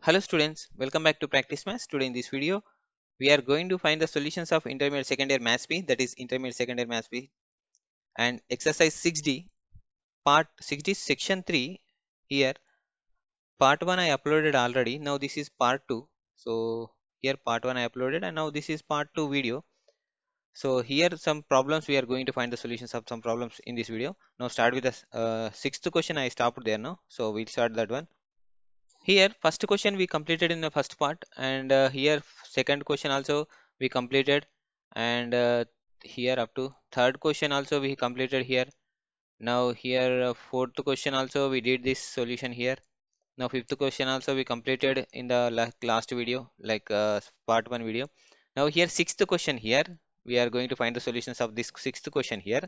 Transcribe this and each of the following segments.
Hello students, welcome back to Practice Maths. Today in this video, we are going to find the solutions of intermediate secondary maths B that is intermediate secondary maths B and exercise 6D part 6D section 3 here part 1 I uploaded already now this is part 2 so here part 1 I uploaded and now this is part 2 video so here some problems we are going to find the solutions of some problems in this video now start with the uh, sixth question I stopped there now so we'll start that one here first question we completed in the first part and uh, here second question also we completed and uh, here up to third question also we completed here now here uh, fourth question also we did this solution here now fifth question also we completed in the last video like uh, part one video now here sixth question here we are going to find the solutions of this sixth question here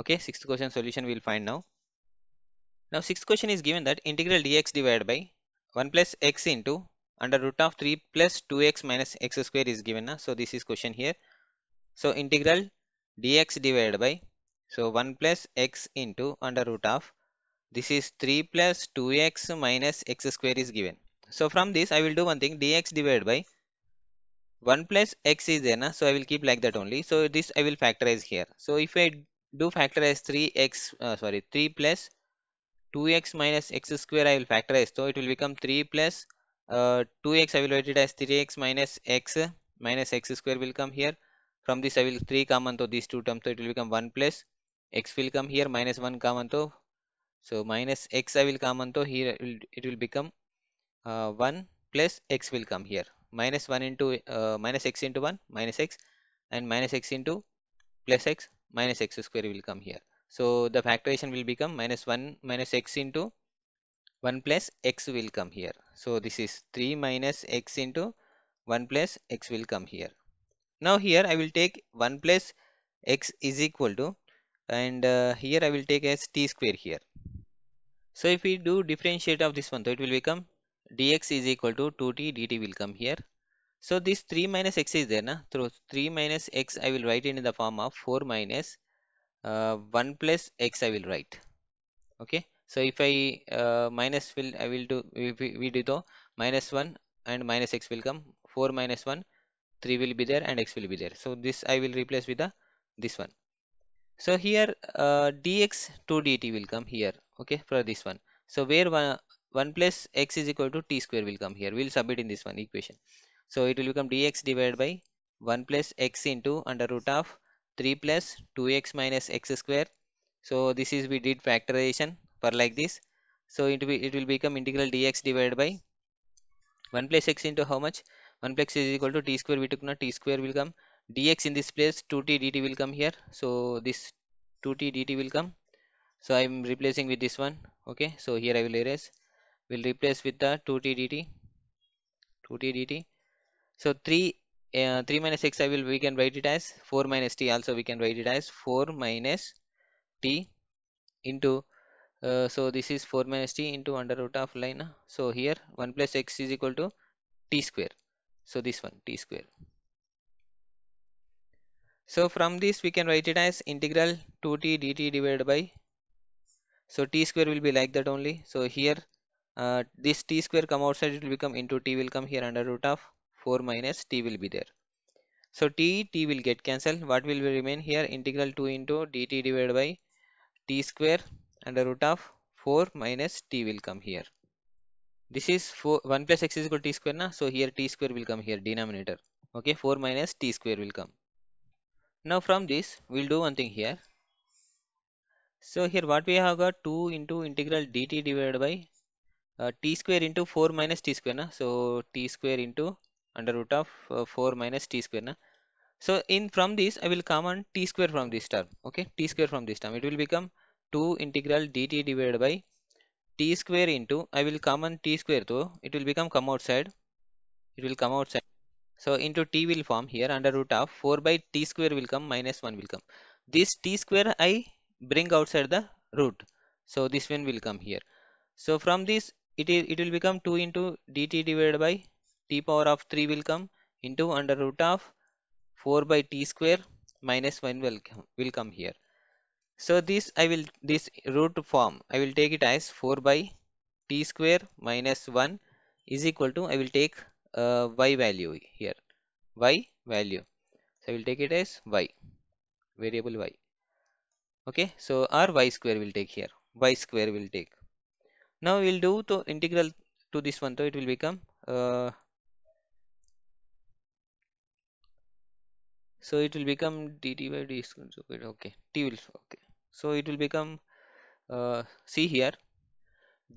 okay sixth question solution we'll find now now sixth question is given that integral dx divided by 1 plus x into under root of 3 plus 2x minus x square is given. so this is question here. So integral dx divided by so 1 plus x into under root of this is 3 plus 2x minus x square is given. So from this I will do one thing dx divided by 1 plus x is there. so I will keep like that only. So this I will factorize here. So if I do factorize 3x uh, sorry 3 plus 2x minus x square I will factorize. So it will become 3 plus uh, 2x I will write it as 3x minus x minus x square will come here. From this I will 3 common so these two terms so it will become 1 plus x will come here minus 1 common so so minus x I will common so here it will, it will become uh, 1 plus x will come here minus 1 into uh, minus x into 1 minus x and minus x into plus x minus x square will come here so the factorization will become minus 1 minus x into 1 plus x will come here. So this is 3 minus x into 1 plus x will come here. Now here I will take 1 plus x is equal to and uh, here I will take as t square here. So if we do differentiate of this one, so it will become dx is equal to 2t dt will come here. So this 3 minus x is there, na? so 3 minus x I will write in the form of 4 minus uh, 1 plus x I will write okay so if I uh, minus will I will do we, we do the minus 1 and minus x will come 4 minus 1 3 will be there and x will be there so this I will replace with the this one so here uh, dx 2 dt will come here okay for this one so where one, 1 plus x is equal to t square will come here we'll submit in this one equation so it will become dx divided by 1 plus x into under root of 3 plus 2x minus x square so this is we did factorization for like this so it, it will become integral dx divided by 1 plus x into how much 1 plus x is equal to t square we took now t square will come dx in this place 2t dt will come here so this 2t dt will come so I'm replacing with this one okay so here I will erase will replace with the 2t dt 2t dt so 3 uh, 3 minus x I will we can write it as 4 minus t also we can write it as 4 minus t into uh, so this is 4 minus t into under root of line so here 1 plus x is equal to t square so this one t square so from this we can write it as integral 2t dt divided by so t square will be like that only so here uh, this t square come outside it will become into t will come here under root of 4 minus t will be there. So t, t will get cancelled. What will remain here? Integral 2 into dt divided by t square under root of 4 minus t will come here. This is 4, 1 plus x is equal to t square na. So here t square will come here denominator. Okay 4 minus t square will come. Now from this we'll do one thing here. So here what we have got 2 into integral dt divided by uh, t square into 4 minus t square na. So t square into under root of uh, 4 minus t square na? so in from this I will come on t square from this term okay t square from this term it will become 2 integral dt divided by t square into I will come on t square though it will become come outside it will come outside so into t will form here under root of 4 by t square will come minus 1 will come this t square I bring outside the root so this one will come here so from this it is it will become 2 into dt divided by t power of 3 will come into under root of 4 by t square minus 1 will come, will come here. So this I will this root form I will take it as 4 by t square minus 1 is equal to I will take uh, y value here y value. So I will take it as y variable y. Okay, so r y square will take here y square will take. Now we will do to integral to this one so it will become uh, so it will become dt by d so it, okay t will okay so it will become uh, see here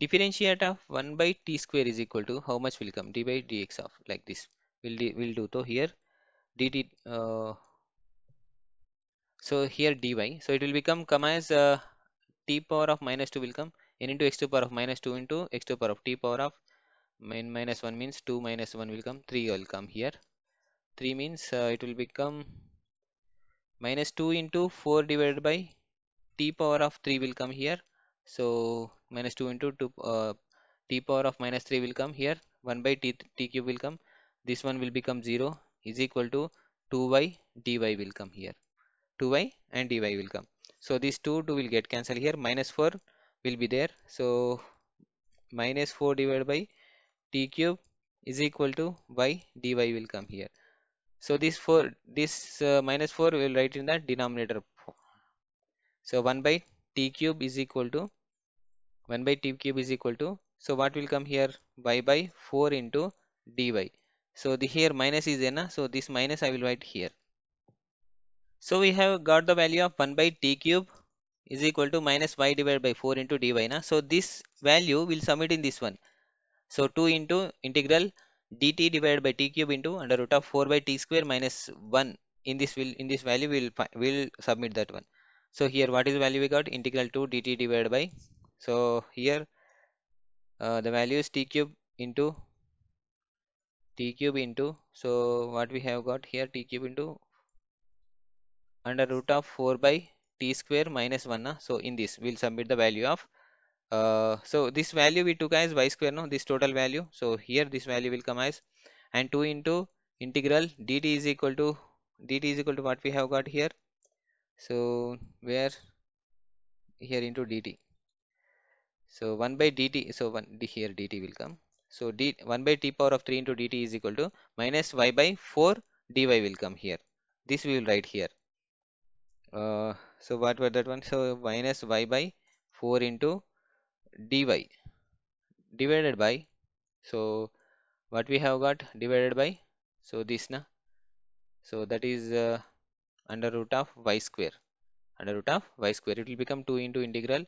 differentiate of 1 by t square is equal to how much will come d by dx of like this will will do so here dt uh, so here dy so it will become come as uh, t power of minus 2 will come n into x to power of minus 2 into x to power of t power of min minus 1 means 2 minus 1 will come 3 will come here 3 means uh, it will become minus 2 into 4 divided by t power of 3 will come here so minus 2 into 2 uh, t power of minus 3 will come here 1 by t, t cube will come this one will become 0 is equal to 2 y dy will come here 2y and dy will come so these 2 2 will get cancelled here minus 4 will be there so minus 4 divided by t cube is equal to y dy will come here so this 4 this uh, minus 4 we will write in the denominator so 1 by t cube is equal to 1 by t cube is equal to so what will come here y by 4 into dy so the here minus is n so this minus I will write here so we have got the value of 1 by t cube is equal to minus y divided by 4 into dy na so this value will submit in this one so 2 into integral dt divided by t cube into under root of 4 by t square minus 1 in this will in this value we'll will submit that one so here what is value we got integral 2 dt divided by so here uh, the value is t cube into t cube into so what we have got here t cube into under root of 4 by t square minus 1 na? so in this we'll submit the value of uh, so this value we took as y square no this total value so here this value will come as and 2 into integral dt is equal to dt is equal to what we have got here so where here into dt so 1 by dt so 1 here dt will come so d 1 by t power of 3 into dt is equal to minus y by 4 dy will come here this we will write here uh, so what was that one so minus y by 4 into dy divided by so what we have got divided by so this na so that is uh, under root of y square under root of y square it will become 2 into integral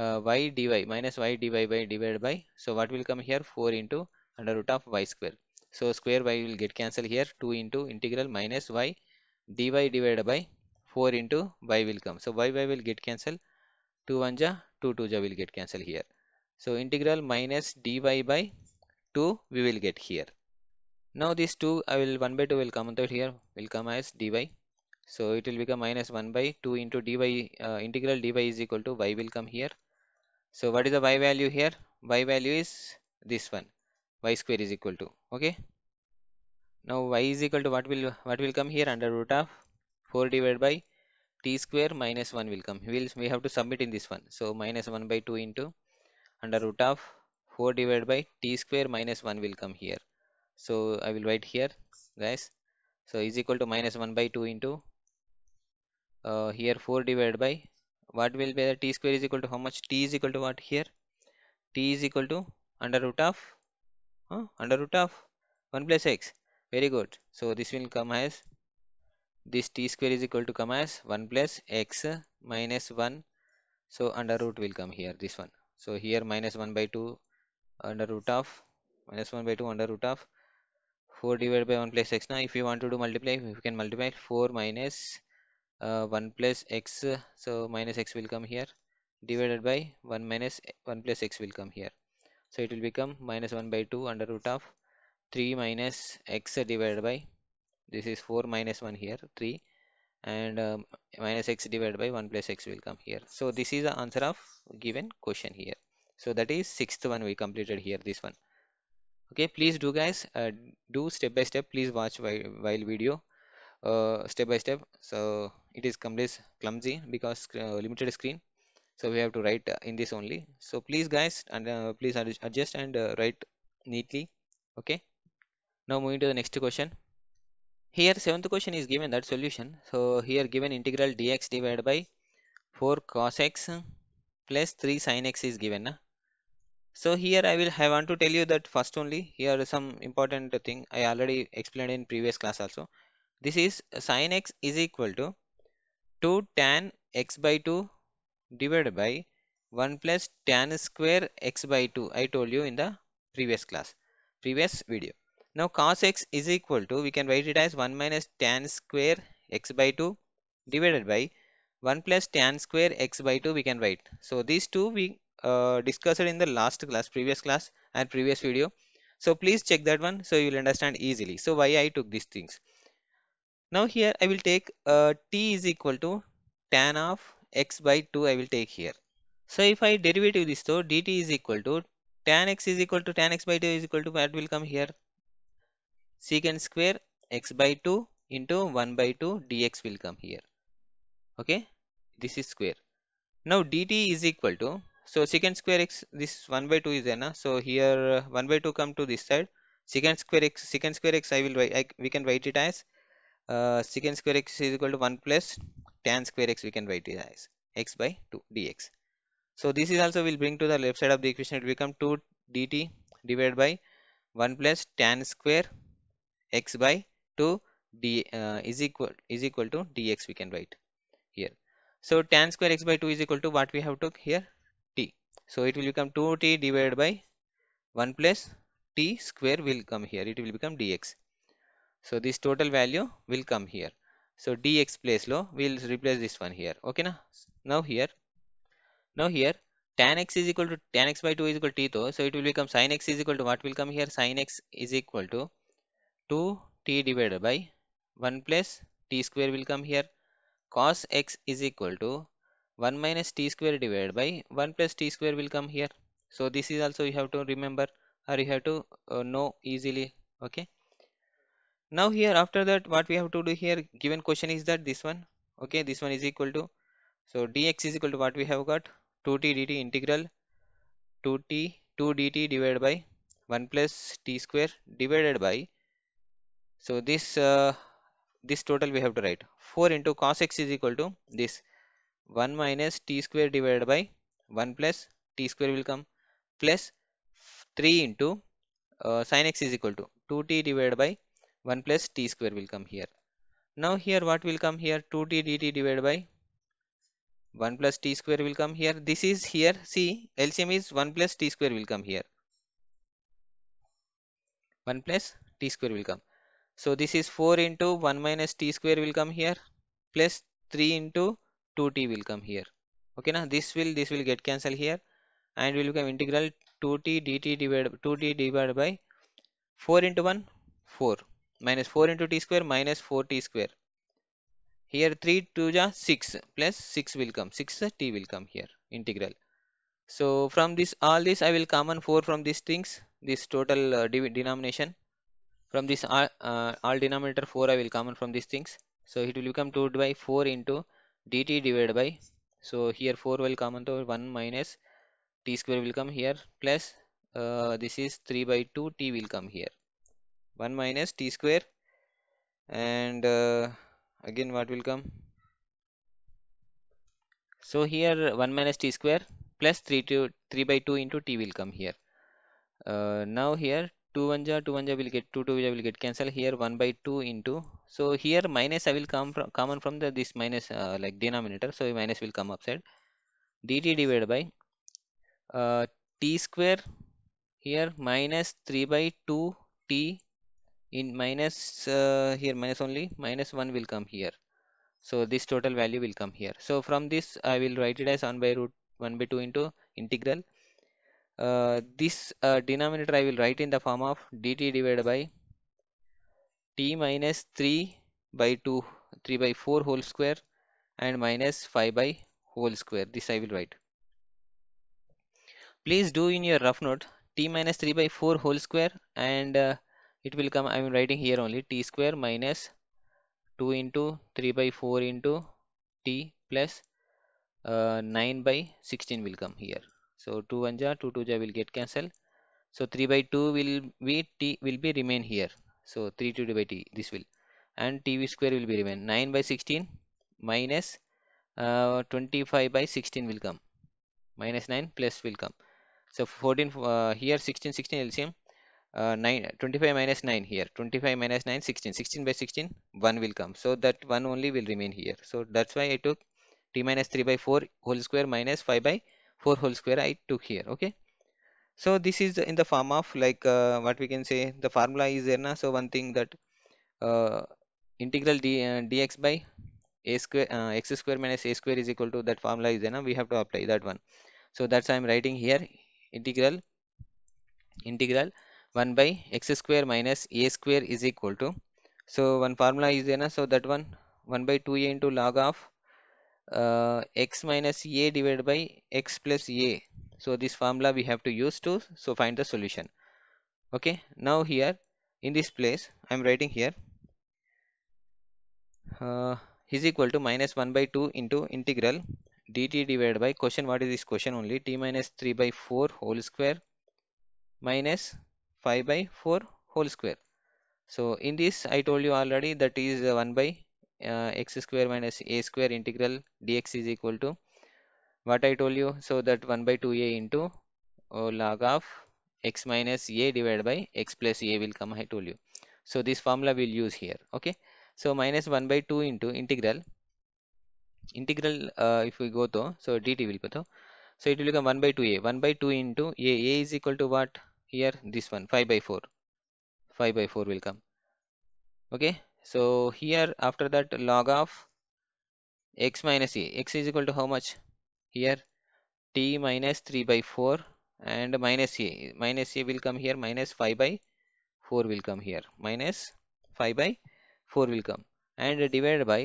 uh, y dy minus y dy by divided by so what will come here 4 into under root of y square so square y will get cancelled here 2 into integral minus y dy divided by 4 into y will come so y y will get cancelled 2 1 ja 2 2 will get cancelled here. So integral minus dy by 2 we will get here. Now this 2 I will 1 by 2 will come out here will come as dy. So it will become minus 1 by 2 into dy uh, integral dy is equal to y will come here. So what is the y value here? y value is this one y square is equal to okay now y is equal to what will what will come here under root of 4 divided by t square minus 1 will come we will we have to submit in this one so minus 1 by 2 into under root of 4 divided by t square minus 1 will come here so I will write here guys so is equal to minus 1 by 2 into uh, here 4 divided by what will be the t square is equal to how much t is equal to what here t is equal to under root of under root of 1 plus x very good so this will come as this t square is equal to come as 1 plus x minus 1 so under root will come here this one so here minus 1 by 2 under root of minus 1 by 2 under root of 4 divided by 1 plus x now if you want to do multiply you can multiply 4 minus uh, 1 plus x so minus x will come here divided by 1 minus 1 plus x will come here so it will become minus 1 by 2 under root of 3 minus x divided by this is 4 minus 1 here 3 and um, minus x divided by 1 plus x will come here so this is the answer of given question here so that is sixth one we completed here this one okay please do guys uh, do step by step please watch while, while video uh, step by step so it is clumsy because uh, limited screen so we have to write uh, in this only so please guys and uh, please adjust and uh, write neatly okay now moving to the next question here seventh question is given that solution. So here given integral dx divided by 4 cos x plus 3 sin x is given. So here I will I want to tell you that first only here is some important thing I already explained in previous class also. This is sin x is equal to 2 tan x by 2 divided by 1 plus tan square x by 2 I told you in the previous class previous video. Now cos x is equal to, we can write it as 1 minus tan square x by 2 divided by 1 plus tan square x by 2 we can write. So these two we uh, discussed in the last class, previous class and previous video. So please check that one so you will understand easily. So why I took these things. Now here I will take uh, t is equal to tan of x by 2 I will take here. So if I derivative this though dt is equal to tan x is equal to tan x by 2 is equal to what will come here secant square x by 2 into 1 by 2 dx will come here okay this is square now dt is equal to so secant square x this 1 by 2 is there na? so here uh, 1 by 2 come to this side secant square x secant square x I will write I, we can write it as uh, secant square x is equal to 1 plus tan square x we can write it as x by 2 dx so this is also will bring to the left side of the equation it become 2 dt divided by 1 plus tan square x by 2 d uh, is equal is equal to dx we can write here so tan square x by 2 is equal to what we have took here t so it will become 2t divided by 1 plus t square will come here it will become dx so this total value will come here so dx place low will replace this one here okay na now here now here tan x is equal to tan x by 2 is equal to t though so it will become sin x is equal to what will come here sin x is equal to 2 t divided by 1 plus t square will come here cos x is equal to 1 minus t square divided by 1 plus t square will come here so this is also you have to remember or you have to uh, know easily okay now here after that what we have to do here given question is that this one okay this one is equal to so dx is equal to what we have got 2t dt integral 2t 2 dt divided by 1 plus t square divided by so this uh, this total we have to write 4 into cos x is equal to this 1 minus t square divided by 1 plus t square will come plus 3 into uh, sin x is equal to 2t divided by 1 plus t square will come here now here what will come here 2t dt divided by 1 plus t square will come here this is here see LCM is 1 plus t square will come here 1 plus t square will come so this is 4 into 1 minus t square will come here plus 3 into 2t will come here. Okay now this will this will get cancelled here and will become integral 2t dt divided 2t divided by 4 into 1 4 minus 4 into t square minus 4t square. Here 3 2 ja 6 plus 6 will come 6 t will come here integral. So from this all this I will common 4 from these things this total uh, denomination from this all, uh, all denominator 4 I will common from these things so it will become 2 by 4 into dt divided by so here 4 will come to 1 minus t square will come here plus uh, this is 3 by 2 t will come here 1 minus t square and uh, again what will come so here 1 minus t square plus 3 to 3 by 2 into t will come here uh, now here 2 1 2 1 2 will get 2 2 will get cancel here 1 by 2 into so here minus i will come from common from the this minus uh, like denominator so minus will come upside dt divided by uh, t square here minus 3 by 2 t in minus uh, here minus only minus 1 will come here so this total value will come here so from this i will write it as 1 by root 1 by 2 into integral uh, this uh, denominator I will write in the form of dt divided by t minus 3 by 2 3 by 4 whole square and minus 5 by whole square this I will write please do in your rough note t minus 3 by 4 whole square and uh, it will come I am writing here only t square minus 2 into 3 by 4 into t plus, uh, 9 by 16 will come here so 2 1 ja 2 2 ja will get cancelled so 3 by 2 will be t will be remain here so 3 2 by t this will and tv square will be remain 9 by 16 minus, uh, 25 by 16 will come minus 9 plus will come so 14 uh, here 16 16 lcm uh, 9 25 minus 9 here 25 minus 9 16 16 by 16 1 will come so that 1 only will remain here so that's why i took t minus 3 by 4 whole square minus 5 by 4 whole square I took here okay so this is in the form of like uh, what we can say the formula is there now so one thing that uh, integral d, uh, dx by a square uh, x square minus a square is equal to that formula is there now we have to apply that one so that's I'm writing here integral integral 1 by x square minus a square is equal to so one formula is there now so that one 1 by 2a into log of uh, x minus a divided by x plus a so this formula we have to use to so find the solution okay now here in this place i'm writing here uh, is equal to minus 1 by 2 into integral dt divided by question what is this question only t minus 3 by 4 whole square minus 5 by 4 whole square so in this i told you already that is 1 by uh, x square minus a square integral dx is equal to what I told you so that 1 by 2a into oh, log of x minus a divided by x plus a will come I told you so this formula we'll use here okay so minus 1 by 2 into integral integral uh, if we go to so dt will go to so it will become 1 by 2a 1 by 2 into a a is equal to what here this one 5 by 4 5 by 4 will come okay so here after that log of x minus a x is equal to how much here t minus 3 by 4 and minus a minus a will come here minus 5 by 4 will come here minus 5 by 4 will come and divided by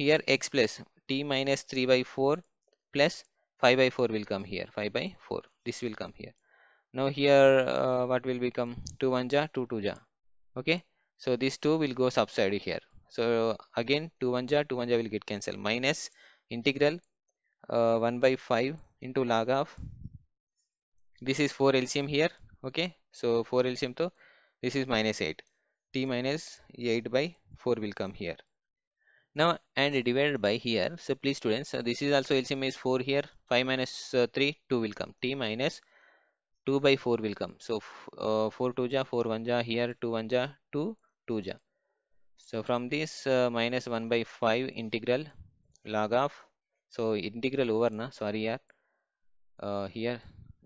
here x plus t minus 3 by 4 plus 5 by 4 will come here 5 by 4 this will come here now here uh, what will become 2 1 ja 2 2 ja okay so these two will go subsided here. So again 2 1 ja 2 1 ja will get cancelled minus integral uh, 1 by 5 into log of this is 4 LCM here okay so 4 LCM to this is minus 8 t minus 8 by 4 will come here now and divided by here so please students so this is also LCM is 4 here 5 minus, uh, 3 2 will come t minus 2 by 4 will come so uh, 4 2 ja 4 1 ja here 2 1 ja 2 2 ja. So from this uh, minus 1 by 5 integral log of so integral over na sorry uh, here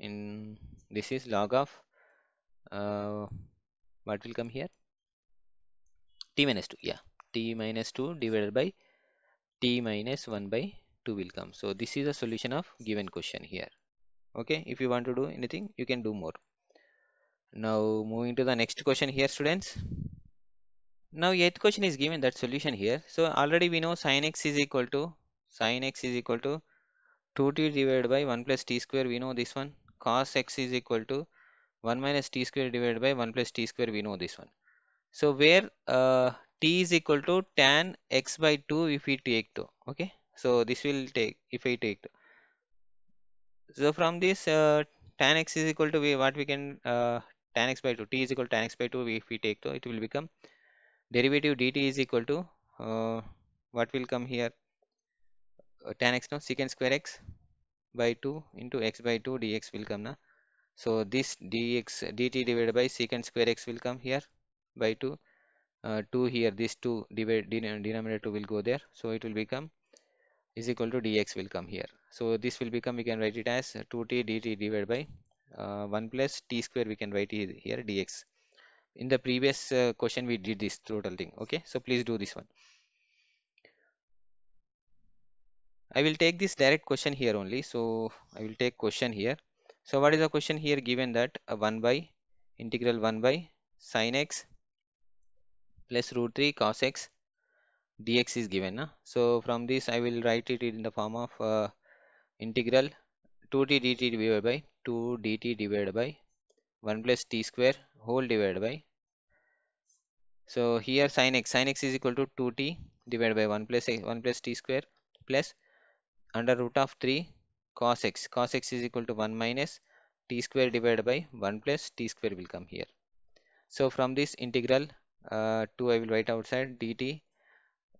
in this is log of uh, what will come here t minus 2 yeah t minus 2 divided by t minus 1 by 2 will come so this is a solution of given question here okay if you want to do anything you can do more now moving to the next question here students now eighth question is given that solution here. So already we know sin x is equal to sin x is equal to 2t divided by 1 plus t square. We know this one. Cos x is equal to 1 minus t square divided by 1 plus t square. We know this one. So where uh, t is equal to tan x by 2 if we take 2. Okay. So this will take if I take 2. So from this uh, tan x is equal to we, what we can uh, tan x by 2 t is equal to tan x by 2 if we take 2 it will become derivative dt is equal to uh, what will come here uh, tan x no secant square x by 2 into x by 2 dx will come na so this dx dt divided by secant square x will come here by 2 uh, 2 here this 2 divided denominator will go there so it will become is equal to dx will come here so this will become we can write it as 2t dt divided by uh, 1 plus t square we can write here dx in the previous uh, question we did this total thing okay so please do this one I will take this direct question here only so I will take question here so what is the question here given that a uh, 1 by integral 1 by sine x plus root 3 cos x dx is given na? so from this I will write it in the form of uh, integral 2 t dt divided by 2 dt divided by 1 plus t square whole divided by so here sin x sin x is equal to 2t divided by 1 plus 1 plus t square plus under root of 3 cos x cos x is equal to 1 minus t square divided by 1 plus t square will come here so from this integral uh, 2 I will write outside dt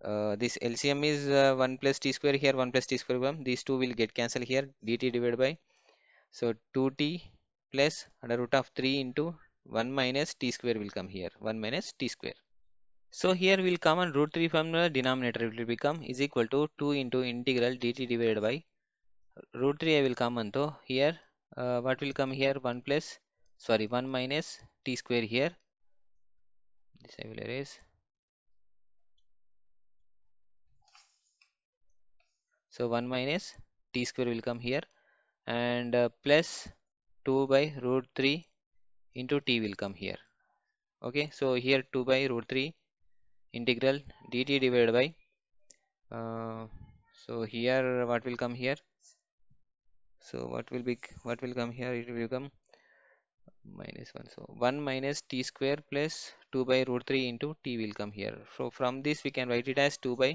uh, this LCM is uh, 1 plus t square here 1 plus t square 1 these two will get cancelled here dt divided by so 2t plus under root of 3 into 1 minus t square will come here 1 minus t square so here will come and root 3 from the denominator will become is equal to 2 into integral dt divided by root 3 I will come and so here uh, what will come here 1 plus sorry 1 minus t square here this I will erase so 1 minus t square will come here and uh, plus 2 by root 3 into t will come here okay so here 2 by root 3 integral dt divided by uh, so here what will come here so what will be what will come here it will become minus 1 so 1 minus t square plus 2 by root 3 into t will come here so from this we can write it as 2 by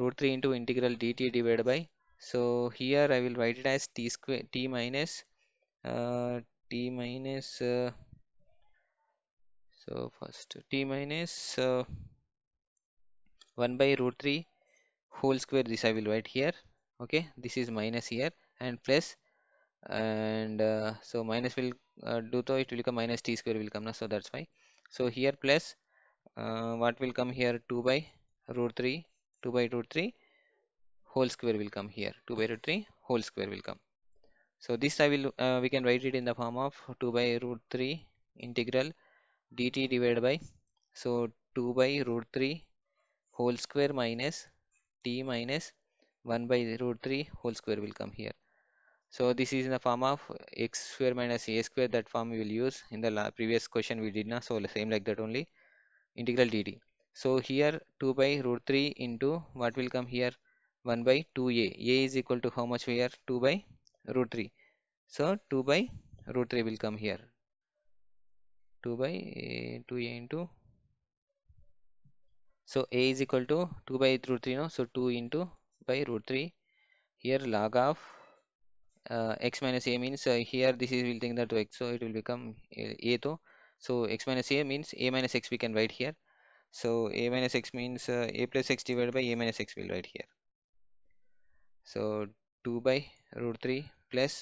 root 3 into integral dt divided by so here I will write it as t square t minus uh, t minus uh, so first t minus uh, 1 by root 3 whole square this I will write here okay this is minus here and plus and uh, so minus will uh, do so it will come minus t square will come now so that's why so here plus uh, what will come here 2 by root 3 2 by root 3 whole square will come here 2 by root 3 whole square will come so this I will uh, we can write it in the form of 2 by root 3 integral dt divided by so 2 by root 3 whole square minus t minus 1 by root 3 whole square will come here so this is in the form of x square minus a square that form we will use in the previous question we did not so same like that only integral dt so here 2 by root 3 into what will come here 1 by 2a a is equal to how much we are 2 by root 3 so 2 by root 3 will come here 2 by 2 a into so a is equal to 2 by root 3 no so 2 into by root 3 here log of uh, x minus a means uh, here this is will take that to x so it will become uh, a, a to so x minus a means a minus x we can write here so a minus x means uh, a plus x divided by a minus x will write here so 2 by root 3 plus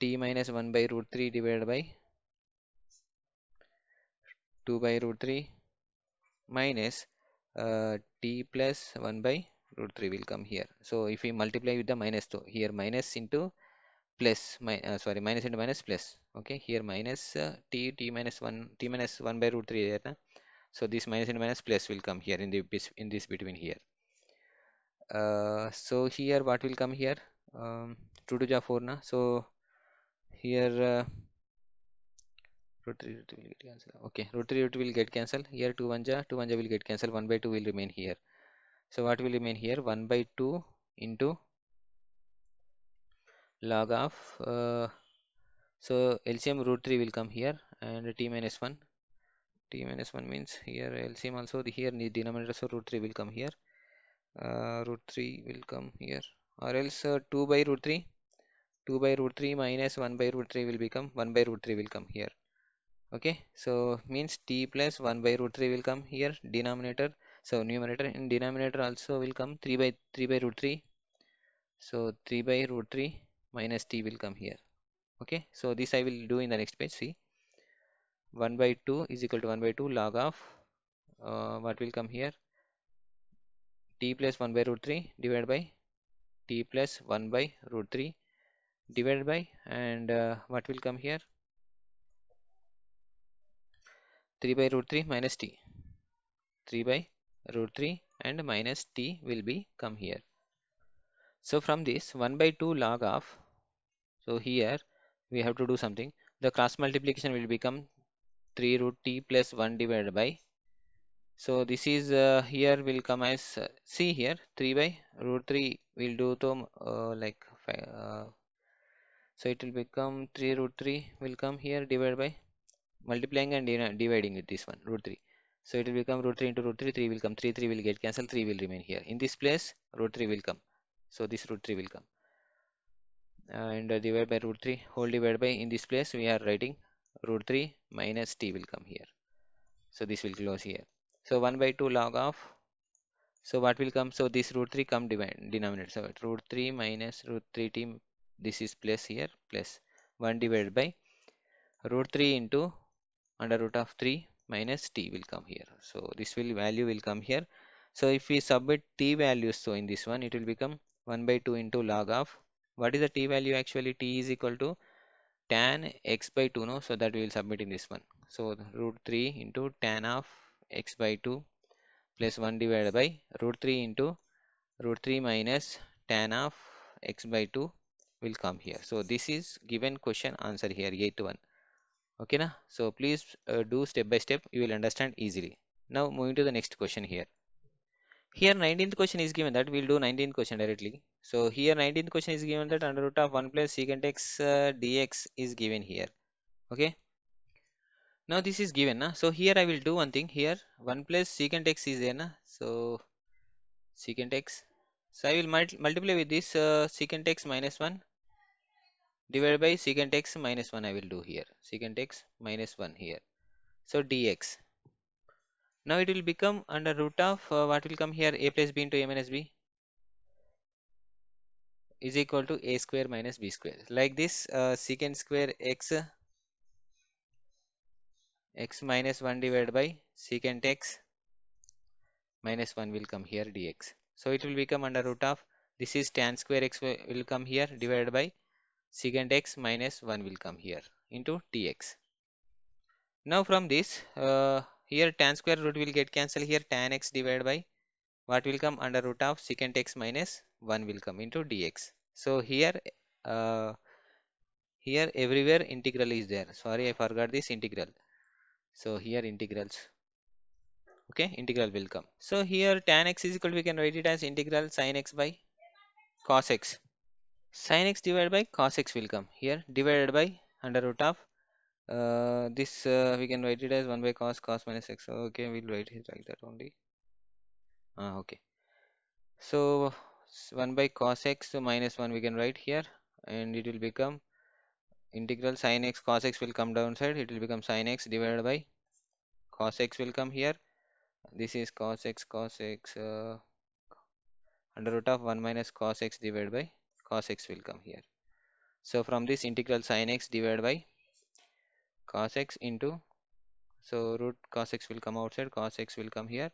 t minus 1 by root 3 divided by 2 by root 3 minus uh, t plus 1 by root 3 will come here so if we multiply with the minus 2 here minus into plus my, uh, sorry minus into minus plus okay here minus uh, t t minus 1 t minus 1 by root 3 there na? so this minus into minus plus will come here in the in this between here uh, so here what will come here um, 2 to ja 4 na so here root 3 root will get cancelled okay root 3 root will get cancelled here 2 1 ja 2 1 ja will get cancelled 1 by 2 will remain here so what will remain here 1 by 2 into log of uh, so LCM root 3 will come here and t minus 1 t minus 1 means here LCM also the here denominator so root 3 will come here uh, root 3 will come here or else uh, 2 by root 3 2 by root 3 minus 1 by root 3 will become 1 by root 3 will come here okay so means t plus 1 by root 3 will come here denominator so numerator in denominator also will come 3 by 3 by root 3 so 3 by root 3 minus t will come here okay so this I will do in the next page see 1 by 2 is equal to 1 by 2 log of uh, what will come here t plus 1 by root 3 divided by t plus 1 by root 3 divided by and uh, what will come here 3 by root 3 minus t 3 by root 3 and minus t will be come here so from this 1 by 2 log of so here we have to do something the cross multiplication will become 3 root t plus 1 divided by so this is uh, here will come as uh, c here 3 by root 3 will do to uh, like uh, so it will become 3 root 3 will come here divided by multiplying and dividing with this one root 3 so it will become root 3 into root 3 3 will come 3 3 will get cancelled 3 will remain here in this place root 3 will come so this root 3 will come and uh, divided by root 3 whole divided by in this place we are writing root 3 minus t will come here so this will close here so 1 by 2 log of. So what will come? So this root 3 come denominator. So root 3 minus root 3t. This is plus here plus 1 divided by root 3 into under root of 3 minus t will come here. So this will value will come here. So if we submit t values, so in this one it will become 1 by 2 into log of what is the t value actually t is equal to tan x by 2 no so that we will submit in this one so root 3 into tan of x by 2 plus 1 divided by root 3 into root 3 minus tan of x by 2 will come here so this is given question answer here to one okay na so please uh, do step by step you will understand easily now moving to the next question here here 19th question is given that we'll do 19th question directly so here 19th question is given that under root of 1 plus secant x uh, dx is given here okay now this is given na? so here I will do one thing here 1 plus secant x is there na? so secant x so I will multiply with this uh, secant x minus 1 divided by secant x minus 1 I will do here secant x minus 1 here so dx now it will become under root of uh, what will come here a plus b into a minus b is equal to a square minus b square like this uh, secant square x x minus 1 divided by secant x minus 1 will come here dx. So it will become under root of this is tan square x will come here divided by secant x minus 1 will come here into dx. Now from this uh, here tan square root will get cancelled here tan x divided by what will come under root of secant x minus 1 will come into dx. So here uh, here everywhere integral is there sorry I forgot this integral so here integrals okay integral will come so here tan x is equal we can write it as integral sin x by cos x sin x divided by cos x will come here divided by under root of uh, this uh, we can write it as 1 by cos cos minus x okay we'll write it like that only uh, okay so 1 by cos x so minus 1 we can write here and it will become integral sine x cos x will come downside it will become sine x divided by cos x will come here this is cos x cos x uh, under root of 1 minus cos x divided by cos x will come here so from this integral sine x divided by cos x into so root cos x will come outside cos x will come here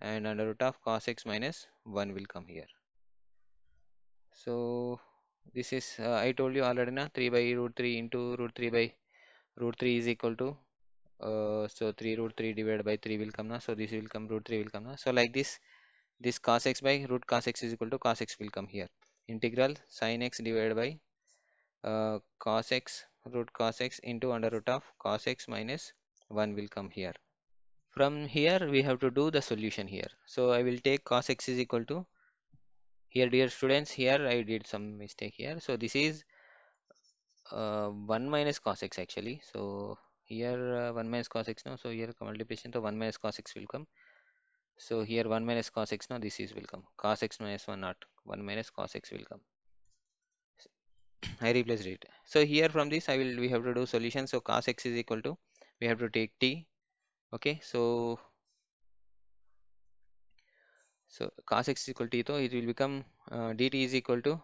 and under root of cos x minus 1 will come here so this is uh, I told you already na 3 by root 3 into root 3 by root 3 is equal to uh, so 3 root 3 divided by 3 will come na so this will come root 3 will come na so like this this cos x by root cos x is equal to cos x will come here integral sin x divided by uh, cos x root cos x into under root of cos x minus 1 will come here from here we have to do the solution here so I will take cos x is equal to here dear students here I did some mistake here so this is uh, 1 minus cos x actually so here uh, 1 minus cos x now so here multiplication to 1 minus cos x will come so here 1 minus cos x now this is will come cos x minus 1 not 1 minus cos x will come I replaced it so here from this I will we have to do solution so cos x is equal to we have to take t okay so so cos x is equal to e, so it will become uh, dt is equal to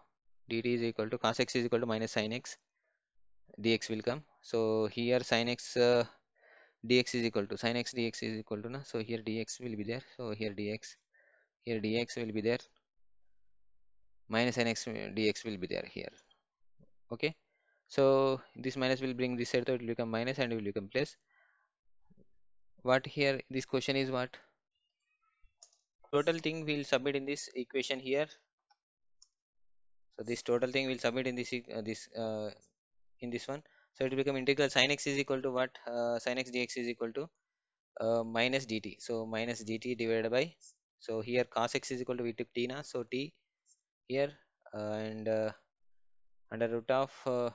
dt is equal to cos x is equal to minus sin x dx will come. So here sin x uh, dx is equal to sin x dx is equal to na. So here dx will be there. So here dx here dx will be there minus sin x uh, dx will be there here. Okay. So this minus will bring this side, so it will become minus and it will become plus. What here? This question is what? total thing we'll submit in this equation here so this total thing we'll submit in this uh, this uh, in this one so it will become integral sine x is equal to what uh, sine x dx is equal to uh, minus dt so minus dt divided by so here cos x is equal to we took t now so t here and uh, under root of uh,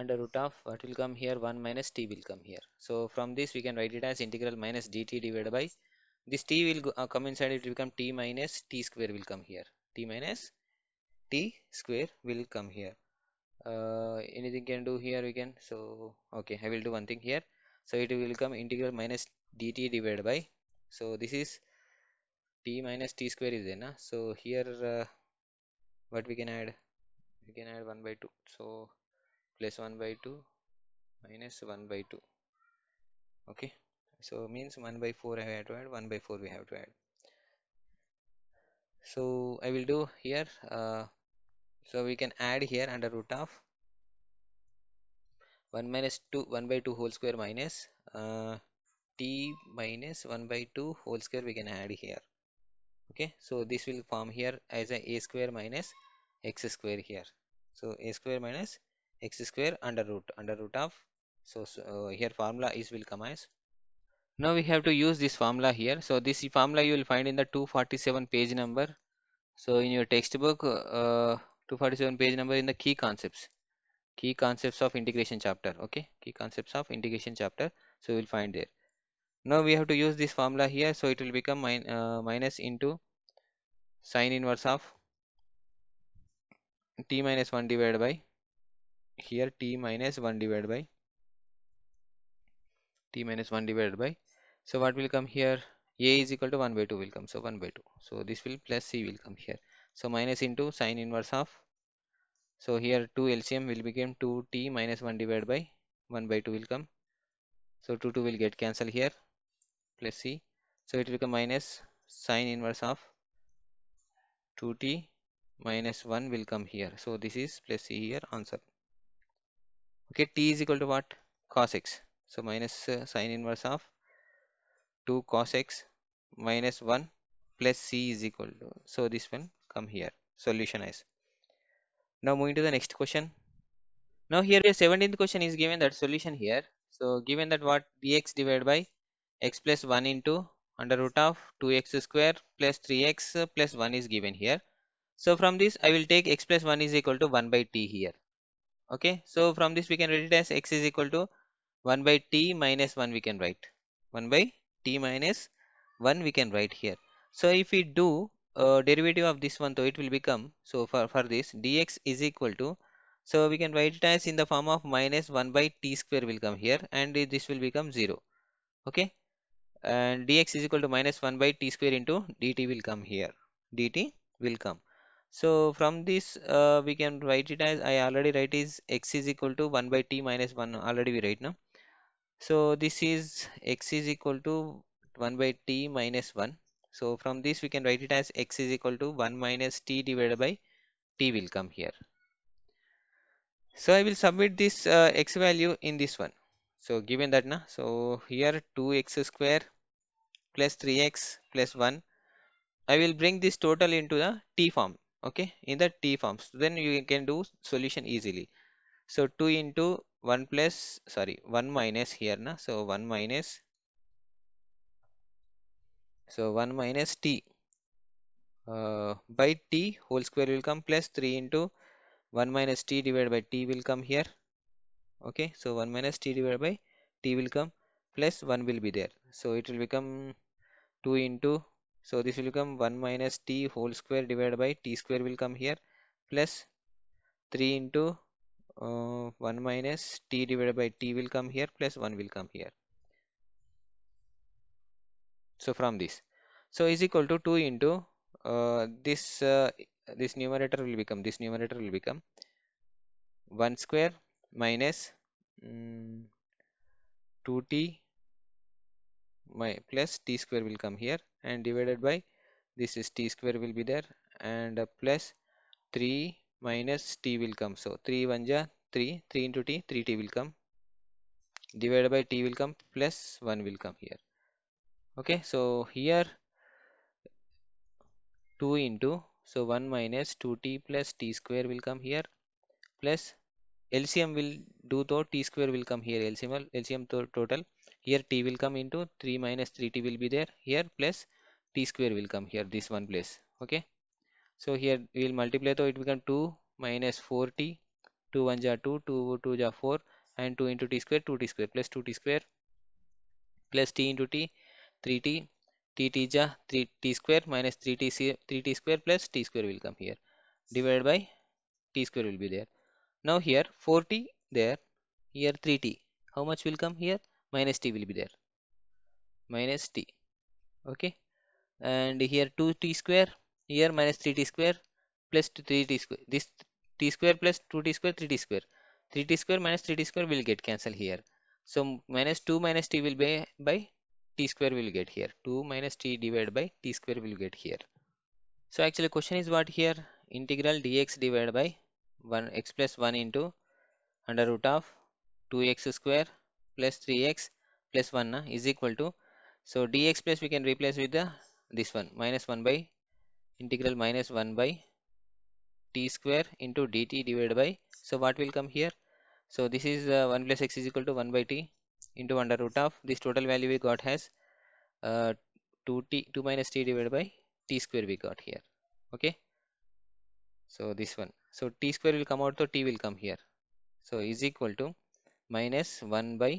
under root of what will come here 1 minus t will come here so from this we can write it as integral minus dt divided by this t will go, uh, come inside it will become t minus t square will come here t minus t square will come here uh, anything can do here we can so okay I will do one thing here so it will come integral minus dt divided by so this is t minus t square is there na? so here uh, what we can add we can add 1 by 2 so plus 1 by 2 minus 1 by 2 okay so means 1 by 4 I have to add 1 by 4 we have to add so I will do here uh, so we can add here under root of 1 minus 2 1 by 2 whole square minus uh, t minus 1 by 2 whole square we can add here okay so this will form here as a a square minus x square here so a square minus x square under root under root of so, so uh, here formula is will come as now we have to use this formula here so this formula you will find in the 247 page number so in your textbook uh, 247 page number in the key concepts key concepts of integration chapter okay key concepts of integration chapter so you will find there now we have to use this formula here so it will become min uh, minus into sine inverse of t minus 1 divided by here t minus 1 divided by t minus 1 divided by so what will come here a is equal to 1 by 2 will come so 1 by 2 so this will plus c will come here so minus into sine inverse half so here 2 LCM will become 2t minus 1 divided by 1 by 2 will come so 2 2 will get cancelled here plus c so it will become minus sine inverse of 2t minus 1 will come here so this is plus c here answer okay t is equal to what cos x so minus uh, sine inverse of 2 cos x minus 1 plus c is equal to so this one come here solution is now moving to the next question now here the 17th question is given that solution here so given that what dx divided by x plus 1 into under root of 2x square plus 3x plus 1 is given here so from this I will take x plus 1 is equal to 1 by t here. Okay. So from this we can write it as x is equal to 1 by t minus 1 we can write 1 by t minus 1 we can write here so if we do a derivative of this one so it will become so for for this dx is equal to so we can write it as in the form of minus 1 by t square will come here and this will become 0 okay and dx is equal to minus 1 by t square into dt will come here dt will come so from this uh, we can write it as I already write is x is equal to 1 by t minus 1 already we write now so this is x is equal to 1 by t minus 1 so from this we can write it as x is equal to 1 minus t divided by t will come here so I will submit this uh, x value in this one so given that na so here 2x square plus 3x plus 1 I will bring this total into the t form okay in the t forms so then you can do solution easily so 2 into 1 plus sorry 1 minus here na so 1 minus so 1 minus t uh, by t whole square will come plus 3 into 1 minus t divided by t will come here okay so 1 minus t divided by t will come plus 1 will be there so it will become 2 into so this will become 1 minus t whole square divided by t square will come here plus 3 into uh, 1 minus t divided by t will come here plus 1 will come here so from this so is equal to 2 into uh, this uh, this numerator will become this numerator will become 1 square minus um, mm, 2t my plus t square will come here and divided by this is t square will be there and uh, plus 3 minus t will come. So 3 1 ja 3, 3 into t, 3t will come divided by t will come plus 1 will come here. Okay, so here 2 into so 1 minus 2t plus t square will come here plus LCM will do though t square will come here LCM LCM to total here t will come into 3 minus 3t will be there here plus t square will come here this one place okay so here we will multiply so it becomes 2 minus 4t 2 1 ja 2 2 2 ja 4 and 2 into t square 2t square plus 2t square plus t into t 3t t t ja 3t square minus 3t 3t square plus t square will come here divided by t square will be there now here 4t there here 3t how much will come here minus t will be there minus t okay and here 2t square here minus 3t square plus 3t square this t square plus 2t square 3t square 3t square minus 3t square will get cancelled here so minus 2 minus t will be by t square will get here 2 minus t divided by t square will get here so actually question is what here integral dx divided by 1 x plus 1 into under root of 2x square plus 3x plus 1 na, is equal to so dx plus we can replace with the this one minus 1 by integral minus 1 by t square into dt divided by so what will come here so this is uh, 1 plus x is equal to 1 by t into under root of this total value we got has uh, 2t 2 minus t divided by t square we got here okay so this one so t square will come out so t will come here so is equal to minus 1 by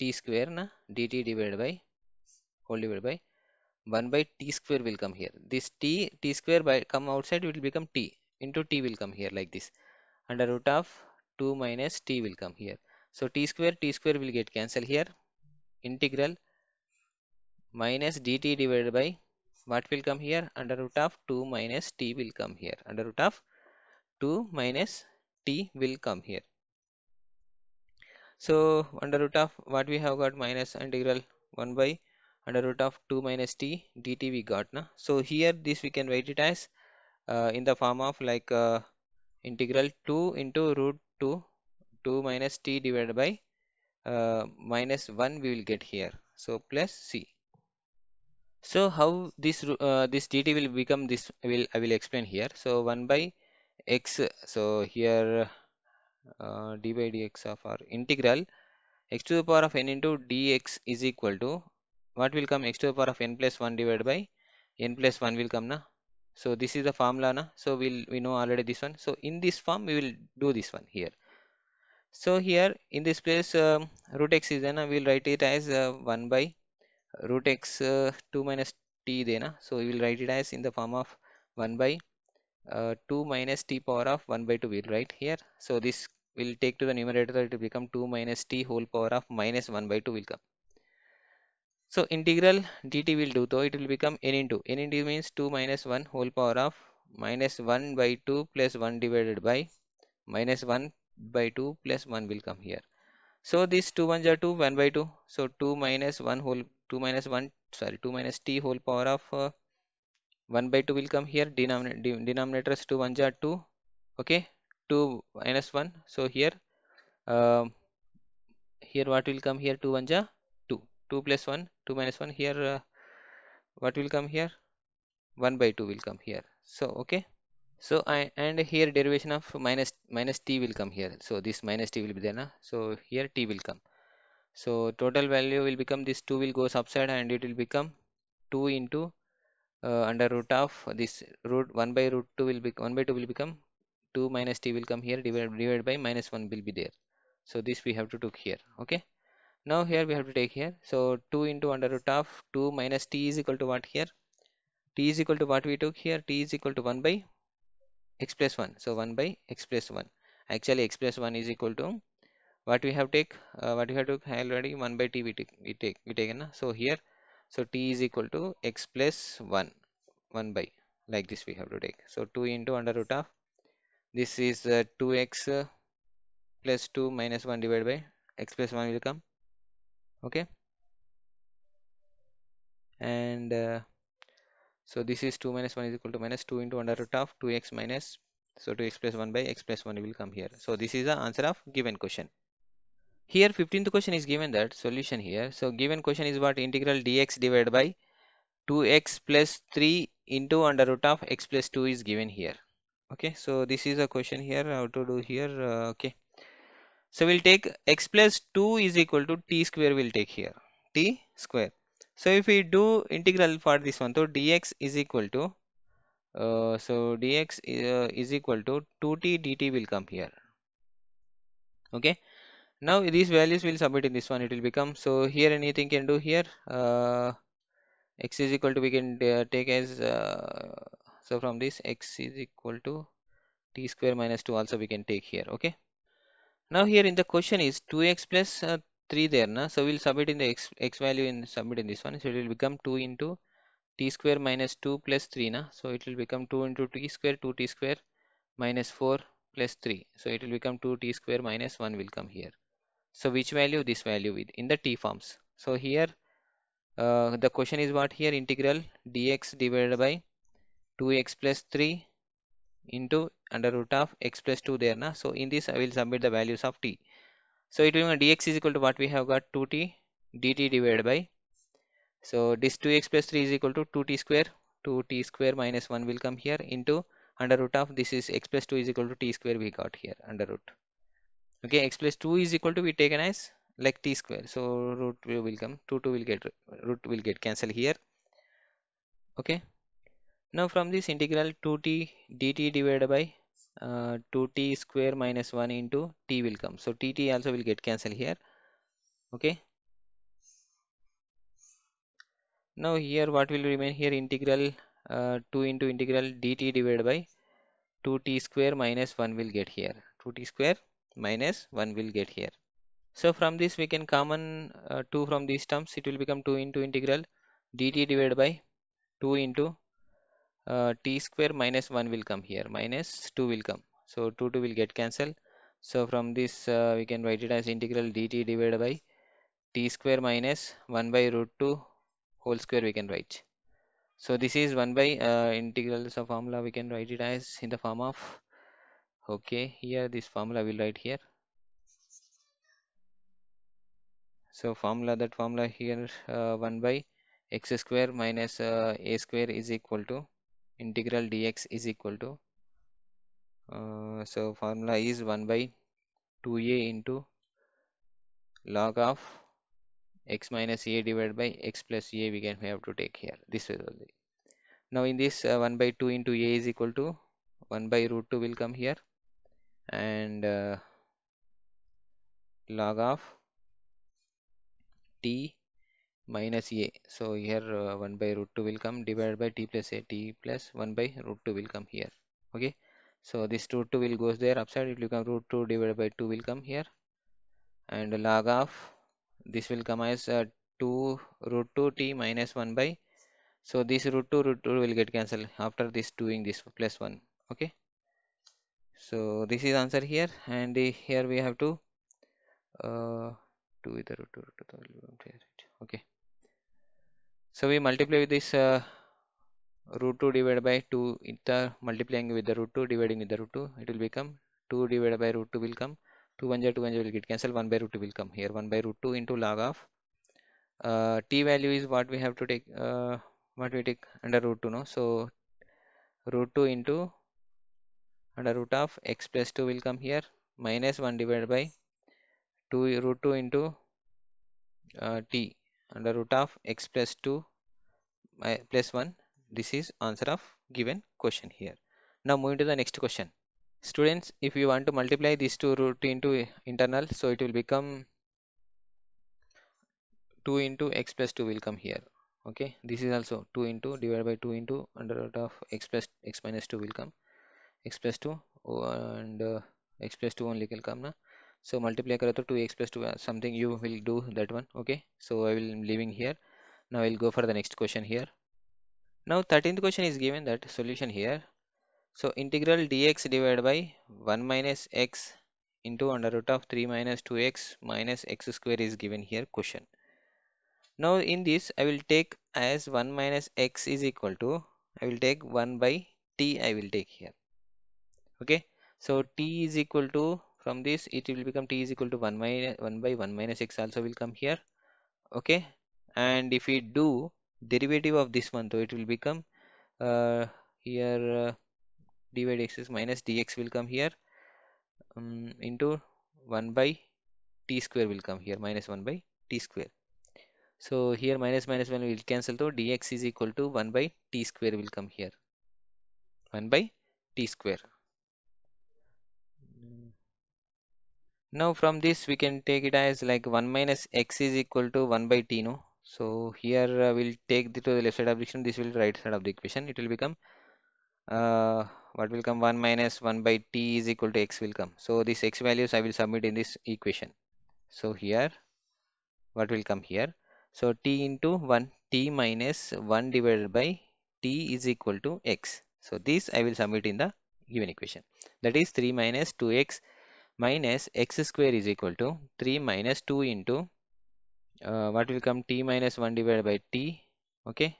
t square na dt divided by whole divided by 1 by t square will come here this t t square by come outside it will become t into t will come here like this under root of 2 minus t will come here so t square t square will get cancelled here integral minus dt divided by what will come here under root of 2 minus t will come here under root of 2 minus t will come here so under root of what we have got minus integral 1 by under root of 2 minus t dt we got na so here this we can write it as uh, in the form of like uh, integral 2 into root 2 2 minus t divided by uh, minus 1 we will get here so plus c so how this uh, this dt will become this will i will explain here so 1 by x so here uh, d by dx of our integral x to the power of n into dx is equal to what will come x to the power of n plus 1 divided by n plus 1 will come na so this is the formula na so we'll we know already this one so in this form we will do this one here so here in this place um, root x is then we'll write it as uh, 1 by root x uh, 2 minus t then so we will write it as in the form of 1 by uh, 2 minus t power of 1 by 2 we'll write here so this will take to the numerator it will become 2 minus t whole power of minus 1 by 2 will come so integral dt will do Though it will become n into n into means 2 minus 1 whole power of minus 1 by 2 plus 1 divided by minus 1 by 2 plus 1 will come here. So these 2 ones are 2 1 by 2 so 2 minus 1 whole 2 minus 1 sorry 2 minus t whole power of uh, 1 by 2 will come here denominator, de denominator is 2 ones are 2 okay 2 minus 1 so here uh, here what will come here 2 are 2 2 plus 1 2 minus 1 here uh, what will come here 1 by 2 will come here so okay so I and here derivation of minus minus t will come here so this minus t will be there so here t will come so total value will become this 2 will go subside and it will become 2 into uh, under root of this root 1 by root 2 will be 1 by 2 will become 2 minus t will come here divided, divided by minus 1 will be there so this we have to took here okay now here we have to take here so 2 into under root of 2 minus t is equal to what here t is equal to what we took here t is equal to 1 by x plus 1 so 1 by x plus 1 actually x plus 1 is equal to what we have take uh, what we have took already 1 by t we take we take we take na? so here so t is equal to x plus 1 1 by like this we have to take so 2 into under root of this is uh, 2x uh, plus 2 minus 1 divided by x plus 1 will come okay and uh, so this is 2 minus 1 is equal to minus 2 into under root of 2x minus so 2x plus 1 by x plus 1 will come here so this is the answer of given question here 15th question is given that solution here so given question is what integral dx divided by 2x plus 3 into under root of x plus 2 is given here okay so this is a question here how to do here uh, okay so we'll take x plus 2 is equal to t square we'll take here t square. So if we do integral for this one so dx is equal to uh, so dx uh, is equal to 2t dt will come here okay now these values will submit in this one it will become so here anything can do here uh, x is equal to we can uh, take as uh, so from this x is equal to t square minus 2 also we can take here okay now here in the question is 2x plus, uh, 3 there na? so we'll submit in the x, x value in submit in this one so it will become 2 into t square minus 2 plus 3 na so it will become 2 into t square 2 t square minus 4 plus 3 so it will become 2 t square minus 1 will come here so which value this value with in the t forms so here uh, the question is what here integral dx divided by 2x plus 3 into under root of x plus 2 there na so in this i will submit the values of t so it will be dx is equal to what we have got 2t dt divided by so this 2x plus 3 is equal to 2t square 2t square minus 1 will come here into under root of this is x plus 2 is equal to t square we got here under root okay x plus 2 is equal to we taken as like t square so root will come 2 2 will get root will get cancel here okay now from this integral 2t dt divided by uh, 2t square minus 1 into t will come so tt also will get cancelled here okay now here what will remain here integral uh, 2 into integral dt divided by 2t square minus 1 will get here 2t square minus 1 will get here so from this we can common uh, 2 from these terms it will become 2 into integral dt divided by 2 into uh, t square minus 1 will come here minus 2 will come so 2 2 will get cancelled so from this uh, we can write it as integral dt divided by t square minus 1 by root 2 whole square we can write so this is 1 by uh, integral so formula we can write it as in the form of okay here this formula will write here so formula that formula here uh, 1 by x square minus uh, a square is equal to integral dx is equal to uh, so formula is 1 by 2a into log of x minus a divided by x plus a we can we have to take here this way only now in this uh, 1 by 2 into a is equal to 1 by root 2 will come here and uh, log of t minus a so here 1 by root 2 will come divided by t plus a t plus 1 by root 2 will come here okay so this root 2 will goes there upside it will come root 2 divided by 2 will come here and log of this will come as 2 root 2 t minus 1 by so this root 2 root 2 will get cancelled after this doing this plus 1 okay so this is answer here and here we have to uh, 2 with the root 2 root 2 okay so we multiply this uh, root 2 divided by 2 the multiplying with the root 2 dividing with the root 2 it will become 2 divided by root 2 will come 2 1 2 1 will get cancelled 1 by root 2 will come here 1 by root 2 into log of uh, t value is what we have to take uh, what we take under root 2 no so root 2 into under root of x plus 2 will come here minus 1 divided by 2 root 2 into uh, t under root of x plus 2 by uh, plus 1 this is answer of given question here now moving to the next question students if you want to multiply these two root into internal so it will become 2 into x plus 2 will come here okay this is also 2 into divided by 2 into under root of x plus x minus 2 will come x plus 2 and uh, x plus 2 only will come now so multiply karo to 2x plus 2 uh, something you will do that one okay so i will leaving here now i'll go for the next question here now 13th question is given that solution here so integral dx divided by 1 minus x into under root of 3 minus 2x minus x square is given here question now in this i will take as 1 minus x is equal to i will take 1 by t i will take here okay so t is equal to from this it will become t is equal to 1 minus 1 by 1 minus x also will come here okay and if we do derivative of this one so it will become uh, here uh, x dx is minus dx will come here um, into 1 by t square will come here minus 1 by t square so here minus minus 1 will cancel so dx is equal to 1 by t square will come here 1 by t square Now from this we can take it as like 1 minus x is equal to 1 by t no. So here uh, we'll take the to the left side of the equation. This will right side of the equation. It will become uh, what will come 1 minus 1 by t is equal to x will come. So this x values I will submit in this equation. So here what will come here? So t into 1 t minus 1 divided by t is equal to x. So this I will submit in the given equation. That is 3 minus 2x minus x square is equal to 3 minus 2 into uh, what will come t minus 1 divided by t okay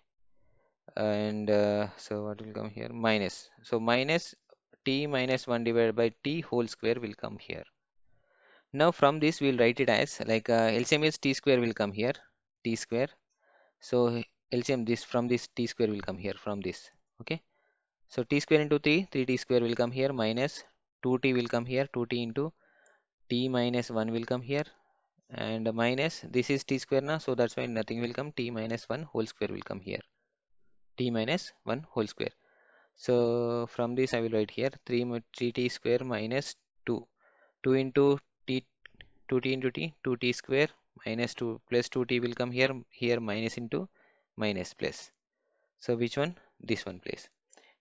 and uh, so what will come here minus so minus t minus 1 divided by t whole square will come here now from this we'll write it as like uh, LCM is t square will come here t square so LCM this from this t square will come here from this okay so t square into 3 3t square will come here minus 2t will come here 2t into t minus 1 will come here and minus this is t square now so that's why nothing will come t minus 1 whole square will come here t minus 1 whole square so from this I will write here 3 3t square minus 2 2 into t 2t into t 2t square minus 2 plus 2t will come here here minus into minus plus so which one this one place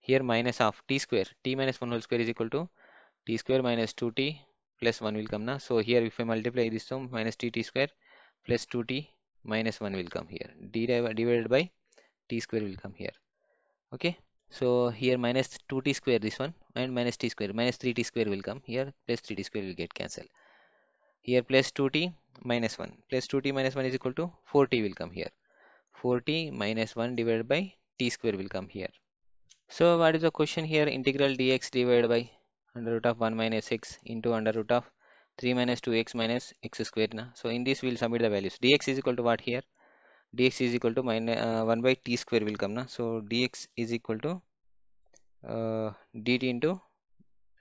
here minus half t square t minus 1 whole square is equal to t square minus 2t plus 1 will come now. So here if I multiply this term minus t t square plus 2t minus 1 will come here. d divided by t square will come here. Okay. So here minus 2t square this one and minus t square minus 3t square will come here plus 3t square will get cancelled. Here plus 2t minus 1 plus 2t minus 1 is equal to 4t will come here. 4t minus 1 divided by t square will come here. So what is the question here integral dx divided by under root of 1 minus x into under root of 3 minus 2x minus x square na. so in this we'll submit the values dx is equal to what here dx is equal to minus uh, 1 by t square will come na. so dx is equal to uh, dt into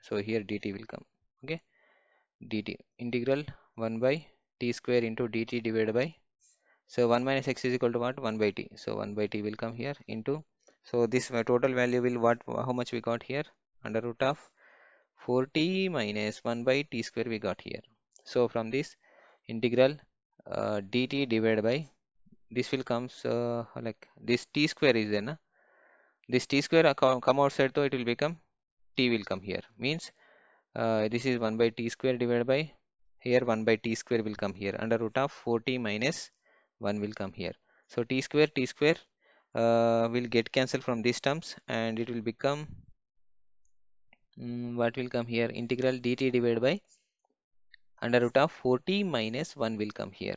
so here dt will come okay dt integral 1 by t square into dt divided by so 1 minus x is equal to what 1 by t so 1 by t will come here into so this uh, total value will what how much we got here under root of 4t minus 1 by t square we got here. So from this integral uh, dt divided by this will comes uh, like this t square is there. Na? This t square uh, come outside so it will become t will come here means uh, this is 1 by t square divided by here 1 by t square will come here under root of 4t minus 1 will come here. So t square t square uh, will get cancelled from these terms and it will become Mm, what will come here integral dt divided by under root of 40 minus 1 will come here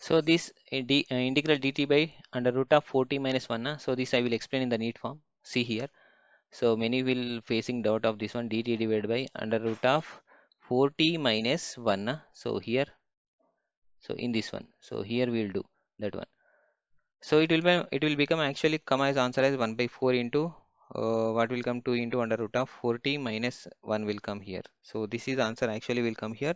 so this eh, eh, integral dt by under root of 40 minus 1 so this I will explain in the neat form see here so many will facing doubt of this one dt divided by under root of 40 minus 1 so here so in this one so here we will do that one so it will be it will become actually come as answer as 1 by 4 into uh, what will come 2 into under root of 40 minus 1 will come here so this is answer actually will come here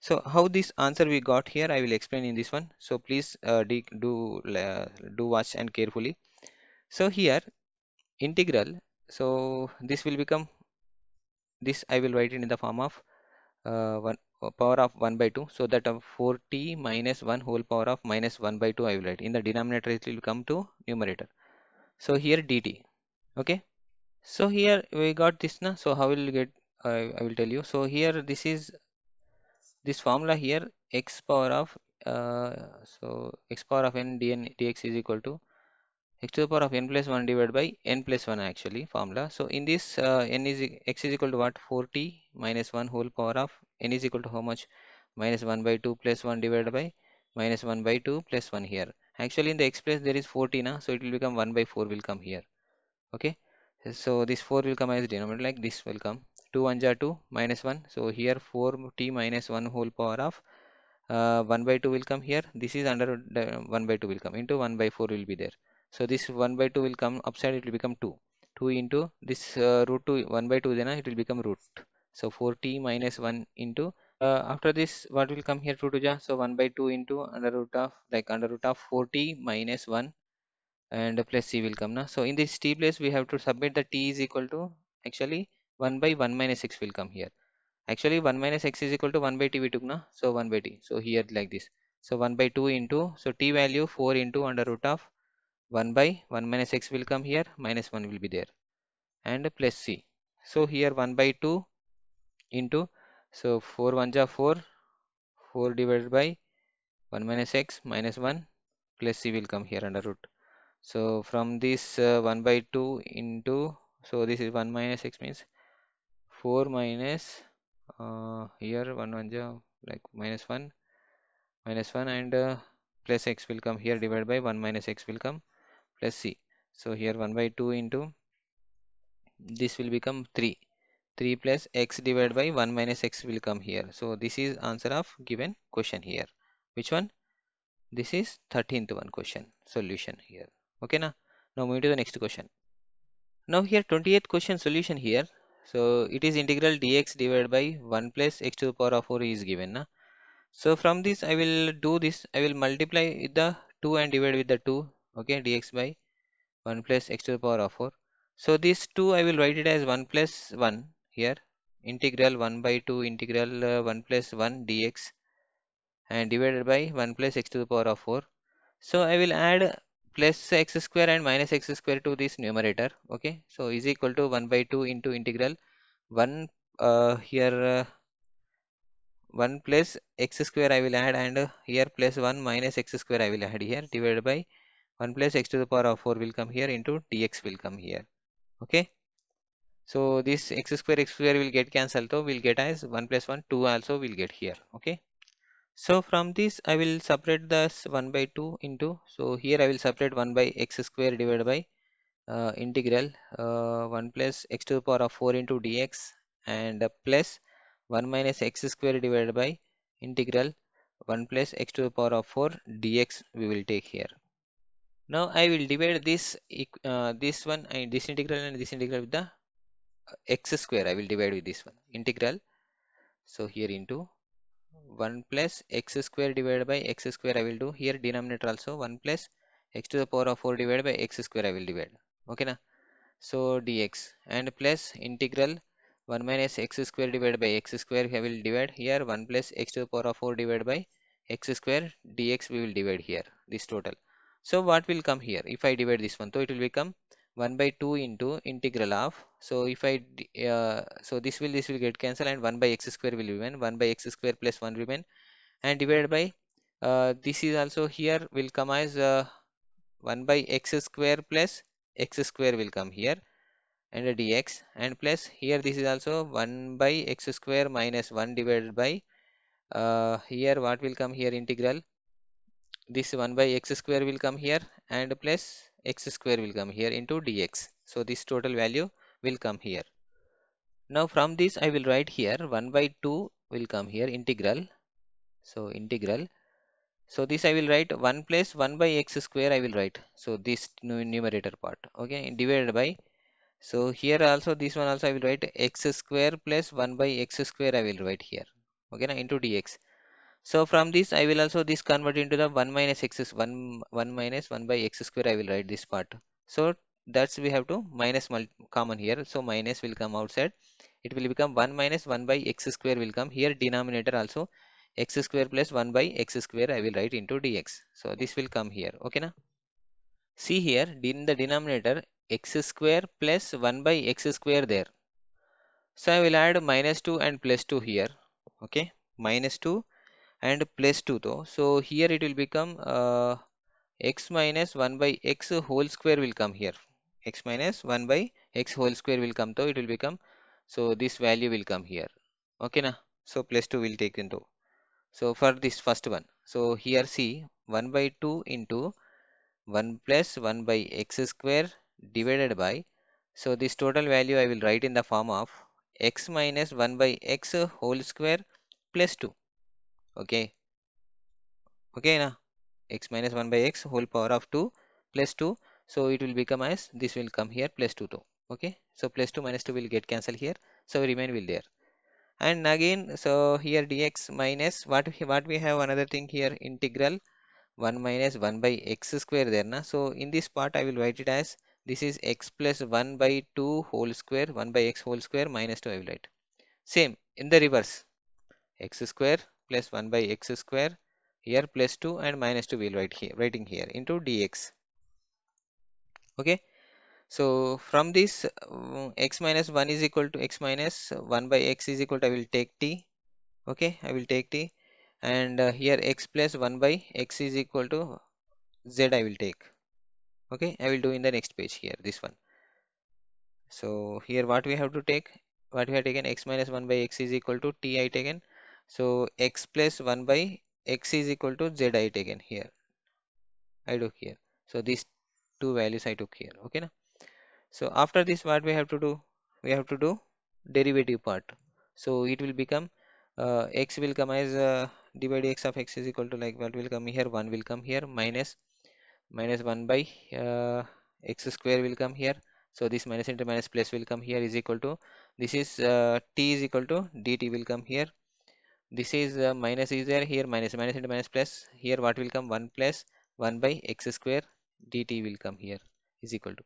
so how this answer we got here i will explain in this one so please uh, do uh, do watch and carefully so here integral so this will become this i will write it in the form of uh, 1 uh, power of 1 by 2 so that of 40 minus 1 whole power of minus 1 by 2 i will write in the denominator it will come to numerator so here dt okay so here we got this now so how will get uh, I will tell you so here this is this formula here x power of uh, so x power of n dn dx is equal to x to the power of n plus 1 divided by n plus 1 actually formula so in this uh, n is x is equal to what 40 minus 1 whole power of n is equal to how much minus 1 by 2 plus 1 divided by minus 1 by 2 plus 1 here actually in the x place there is 40 now so it will become 1 by 4 will come here okay so this 4 will come as denominator like this will come 2 1 2 minus 1 so here 4 t minus 1 whole power of uh, 1 by 2 will come here this is under uh, 1 by 2 will come into 1 by 4 will be there so this 1 by 2 will come upside it will become 2 2 into this uh, root 2 1 by 2 then uh, it will become root so 4t minus 1 into uh, after this what will come here 2 to so 1 by 2 into under root of like under root of 4t minus 1 and plus c will come now so in this t place we have to submit the t is equal to actually 1 by 1 minus x will come here actually 1 minus x is equal to 1 by t we took now so 1 by t so here like this so 1 by 2 into so t value 4 into under root of 1 by 1 minus x will come here minus 1 will be there and plus c so here 1 by 2 into so 4 1 ja 4 4 divided by 1 minus x minus 1 plus c will come here under root so from this uh, 1 by 2 into so this is 1 minus x means 4 minus uh, here 1 1 ja, like minus 1 minus 1 and uh, plus x will come here divided by 1 minus x will come plus c so here 1 by 2 into this will become 3 3 plus x divided by 1 minus x will come here so this is answer of given question here which one this is 13th one question solution here okay na now moving to the next question now here 28th question solution here so it is integral dx divided by 1 plus x to the power of 4 is given na so from this i will do this i will multiply the 2 and divide with the 2 okay dx by 1 plus x to the power of 4 so this 2 i will write it as 1 plus 1 here integral 1 by 2 integral uh, 1 plus 1 dx and divided by 1 plus x to the power of 4 so i will add plus x square and minus x square to this numerator okay so is equal to 1 by 2 into integral 1 uh, here uh, 1 plus x square I will add and here plus 1 minus x square I will add here divided by 1 plus x to the power of 4 will come here into dx will come here okay so this x square x square will get cancelled so we'll get as 1 plus 1 2 also will get here okay so from this I will separate this 1 by 2 into so here I will separate 1 by x square divided by uh, integral uh, 1 plus x to the power of 4 into dx and plus 1 minus x square divided by integral 1 plus x to the power of 4 dx we will take here. Now I will divide this uh, this one and this integral and this integral with the uh, x square I will divide with this one integral so here into 1 plus x square divided by x square I will do here denominator also 1 plus x to the power of 4 divided by x square I will divide okay na so dx and plus integral 1 minus x square divided by x square I will divide here 1 plus x to the power of 4 divided by x square dx we will divide here this total so what will come here if I divide this one so it will become 1 by 2 into integral of so if I uh, so this will this will get cancelled and 1 by x square will remain 1 by x square plus 1 remain and divided by uh, this is also here will come as uh, 1 by x square plus x square will come here and a dx and plus here this is also 1 by x square minus 1 divided by uh, here what will come here integral this 1 by x square will come here and plus x square will come here into dx. So this total value will come here. Now from this I will write here 1 by 2 will come here integral. So integral. So this I will write 1 plus 1 by x square I will write. So this numerator part okay divided by. So here also this one also I will write x square plus 1 by x square I will write here okay into dx. So from this, I will also this convert into the 1 minus x is 1, 1 minus 1 by x square. I will write this part. So that's we have to minus common here. So minus will come outside. It will become 1 minus 1 by x square will come here. Denominator also x square plus 1 by x square. I will write into dx. So this will come here. Okay na? See here in the denominator x square plus 1 by x square there. So I will add minus 2 and plus 2 here. Okay. Minus 2 and plus 2 though so here it will become uh, x minus 1 by x whole square will come here x minus 1 by x whole square will come though it will become so this value will come here okay na so plus 2 will take into so for this first one so here see 1 by 2 into 1 plus 1 by x square divided by so this total value I will write in the form of x minus 1 by x whole square plus 2 okay okay na x minus 1 by x whole power of 2 plus 2 so it will become as this will come here plus 2 2 okay so plus 2 minus 2 will get cancelled here so remain will there and again so here dx minus what we, what we have another thing here integral 1 minus 1 by x square there na so in this part i will write it as this is x plus 1 by 2 whole square 1 by x whole square minus 2 i will write same in the reverse x square plus 1 by x square here plus 2 and minus 2 we'll write here writing here into dx okay so from this um, x minus 1 is equal to x minus 1 by x is equal to I will take t okay I will take t and uh, here x plus 1 by x is equal to z I will take okay I will do in the next page here this one so here what we have to take what we have taken x minus 1 by x is equal to t I taken so x plus 1 by x is equal to z I taken here. I took here. So these two values I took here. Okay. now. So after this what we have to do? We have to do derivative part. So it will become uh, x will come as uh, d by dx of x is equal to like what will come here 1 will come here minus minus 1 by uh, x square will come here so this minus into minus plus will come here is equal to this is uh, t is equal to dt will come here this is uh, minus is there here minus minus into minus plus here what will come 1 plus 1 by x square dt will come here is equal to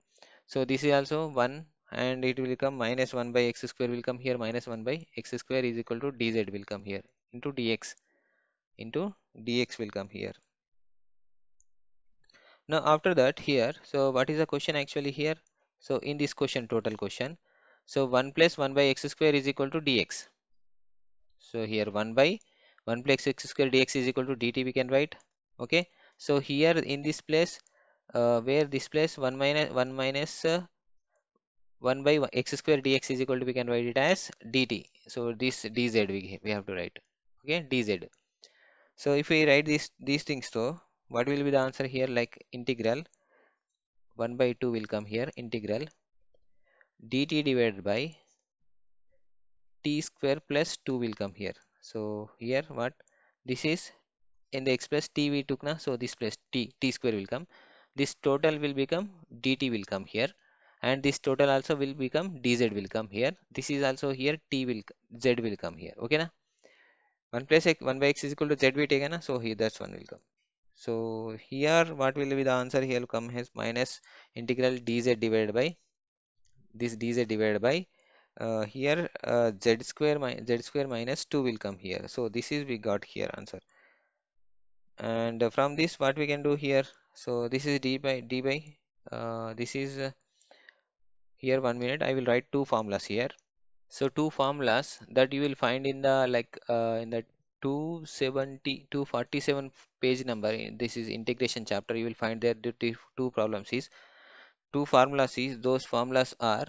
so this is also 1 and it will come minus minus 1 by x square will come here minus 1 by x square is equal to dz will come here into dx into dx will come here now after that here so what is the question actually here so in this question total question so 1 plus 1 by x square is equal to dx so here 1 by 1 plus x square dx is equal to dt we can write okay so here in this place uh, where this place 1 minus 1 minus uh, 1 by x square dx is equal to we can write it as dt so this dz we, we have to write okay dz so if we write these these things though what will be the answer here like integral 1 by 2 will come here integral dt divided by t square plus 2 will come here so here what this is in the express t we took now so this plus t t square will come this total will become dt will come here and this total also will become dz will come here this is also here t will z will come here okay na 1 plus x 1 by x is equal to z we take na so here that's one will come so here what will be the answer here will come as minus integral dz divided by this dz divided by uh, here uh, z square z square minus 2 will come here so this is we got here answer and uh, from this what we can do here so this is d by d by uh, this is uh, here one minute I will write two formulas here so two formulas that you will find in the like uh, in the 270 247 page number this is integration chapter you will find there two problems is two formulas is those formulas are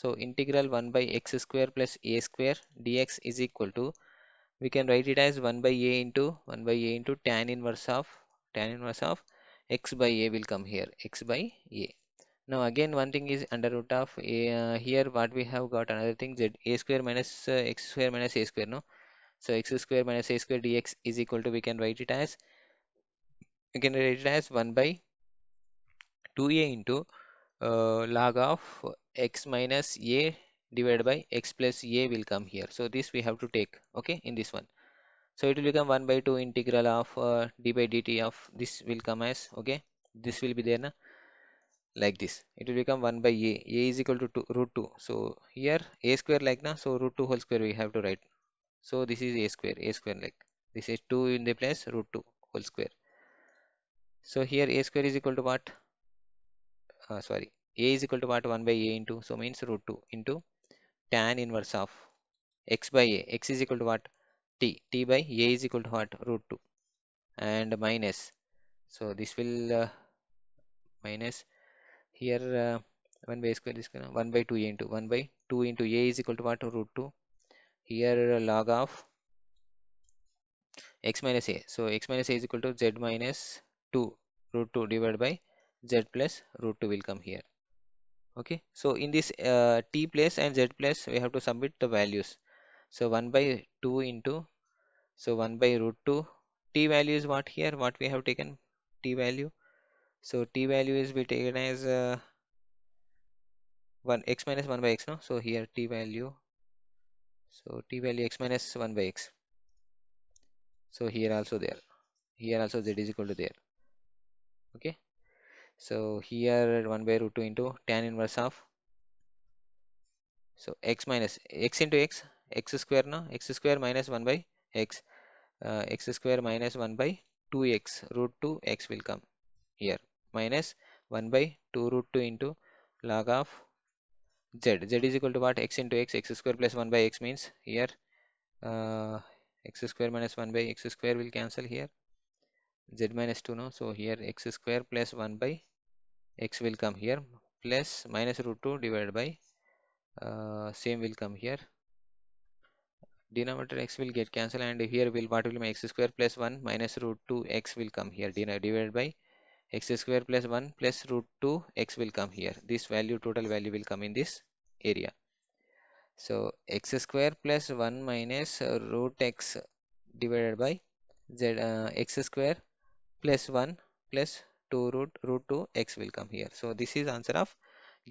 so integral 1 by x square plus a square dx is equal to we can write it as 1 by a into 1 by a into tan inverse of tan inverse of x by a will come here x by a. Now again one thing is under root of a uh, here what we have got another thing z a square minus uh, x square minus a square no. So x square minus a square dx is equal to we can write it as we can write it as 1 by 2a into uh, log of x minus a divided by x plus a will come here so this we have to take okay in this one so it will become 1 by 2 integral of uh, d by dt of this will come as okay this will be there na? like this it will become 1 by a a is equal to two, root 2 so here a square like na so root 2 whole square we have to write so this is a square a square like this is 2 in the place root 2 whole square so here a square is equal to what uh, sorry a is equal to what 1 by a into so means root 2 into tan inverse of x by a x is equal to what t t by a is equal to what root 2 and minus so this will uh, minus here uh, 1 by a square is 1 by 2 a into 1 by 2 into a is equal to what root 2 here uh, log of x minus a so x minus a is equal to z minus 2 root 2 divided by z plus root 2 will come here okay so in this uh, t place and z place we have to submit the values so 1 by 2 into so 1 by root 2 t value is what here what we have taken t value so t value is be taken as uh, 1 x minus 1 by x no so here t value so t value x minus 1 by x so here also there here also z is equal to there okay so here 1 by root 2 into tan inverse of so x minus x into x x square now x square minus 1 by x uh, x square minus 1 by 2x root 2x will come here minus 1 by 2 root 2 into log of z z is equal to what x into x x square plus 1 by x means here uh, x square minus 1 by x square will cancel here z minus 2 now so here x square plus 1 by x will come here plus minus root 2 divided by uh, same will come here denominator x will get cancelled and here will what will be x square plus 1 minus root 2 x will come here divided by x square plus 1 plus root 2 x will come here this value total value will come in this area so x square plus 1 minus root x divided by z uh, x square plus 1 plus 2 root root 2 x will come here so this is answer of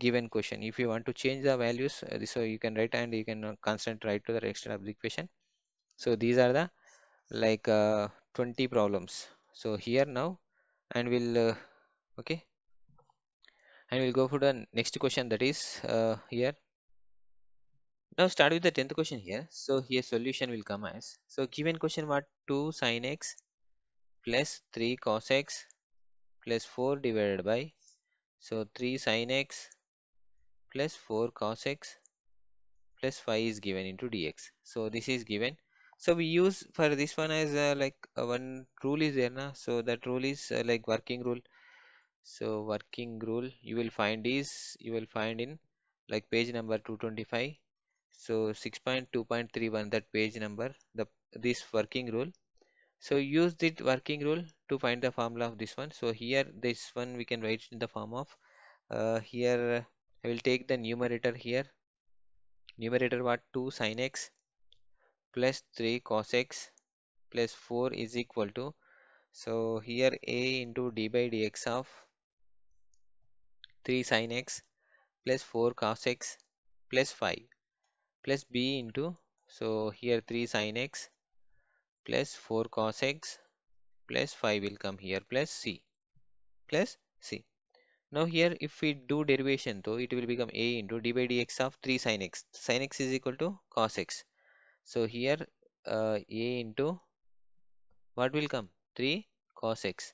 given question if you want to change the values uh, so you can write and you can uh, constant write to the extent of the equation so these are the like uh, 20 problems so here now and we'll uh, okay and we'll go for the next question that is uh, here now start with the 10th question here so here solution will come as so given question what 2 sin x plus 3 cos x plus 4 divided by so 3 sin x plus 4 cos x plus 5 is given into dx so this is given so we use for this one as uh, like uh, one rule is there na so that rule is uh, like working rule so working rule you will find is you will find in like page number 225 so 6.2.31 that page number the this working rule so use the working rule to find the formula of this one so here this one we can write in the form of uh, here I will take the numerator here numerator what 2 sin x plus 3 cos x plus 4 is equal to so here a into d by dx of 3 sin x plus 4 cos x plus 5 plus b into so here 3 sin x plus 4 cos x plus 5 will come here plus c plus c. Now here if we do derivation though it will become a into d by dx of 3 sin x. Sin x is equal to cos x. So here uh, a into what will come 3 cos x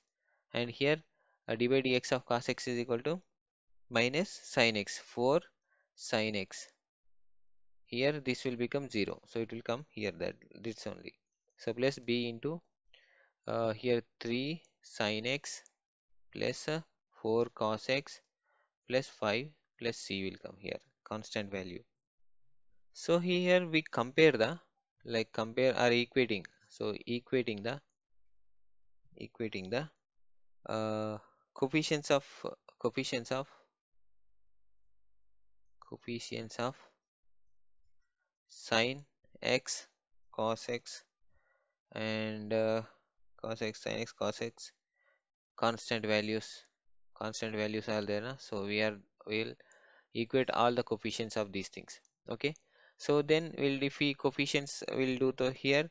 and here uh, d by dx of cos x is equal to minus sin x 4 sin x here this will become 0 so it will come here that this only so place b into uh, here 3 sine x plus uh, 4 cos x plus 5 plus c will come here constant value so here we compare the like compare are equating so equating the equating the uh, coefficients of coefficients of coefficients of sine x cos x and uh, cos x sin x cos x constant values constant values are there na? so we are will equate all the coefficients of these things okay so then we'll if we coefficients will do to here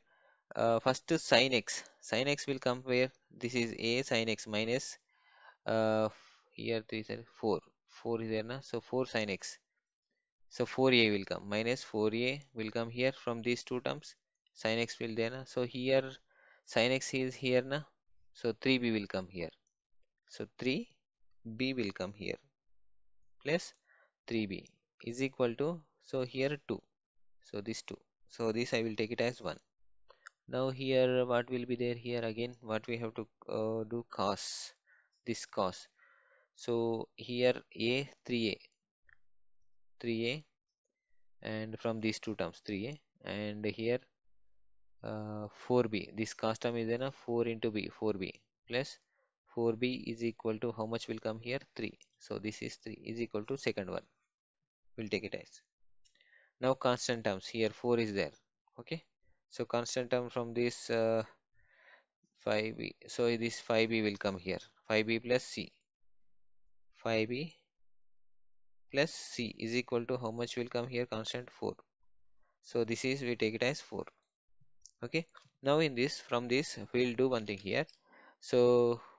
uh, first to sin x sin x will come where this is a sin x minus uh, here this is 4 4 is there na? so 4 sin x so 4a will come minus 4a will come here from these two terms sin x will there na so here sin x is here na so 3b will come here so 3b will come here plus 3b is equal to so here 2 so this 2 so this I will take it as 1 now here what will be there here again what we have to uh, do cos this cos so here a 3a 3a and from these two terms 3a and here uh, 4b this custom is then a 4 into b 4b plus 4b is equal to how much will come here 3 so this is 3 is equal to second one we'll take it as now constant terms here 4 is there okay so constant term from this uh, 5b so this 5b will come here 5b plus c 5b plus c is equal to how much will come here constant 4 so this is we take it as 4 okay now in this from this we'll do one thing here so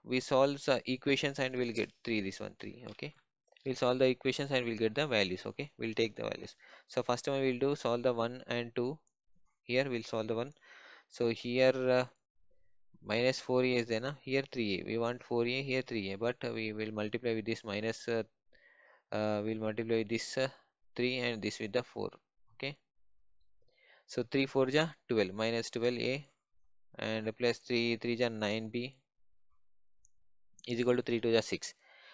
we solve the equations and we'll get 3 this one 3 okay we'll solve the equations and we'll get the values okay we'll take the values so first one we'll do solve the 1 and 2 here we'll solve the 1 so here uh, minus 4a is there na? here 3a we want 4a here 3a but uh, we will multiply with this minus uh, uh we'll multiply this uh, 3 and this with the 4 so 3 4 ja 12 minus 12 A and plus 3 3 ja 9 B is equal to 3 2 ja 6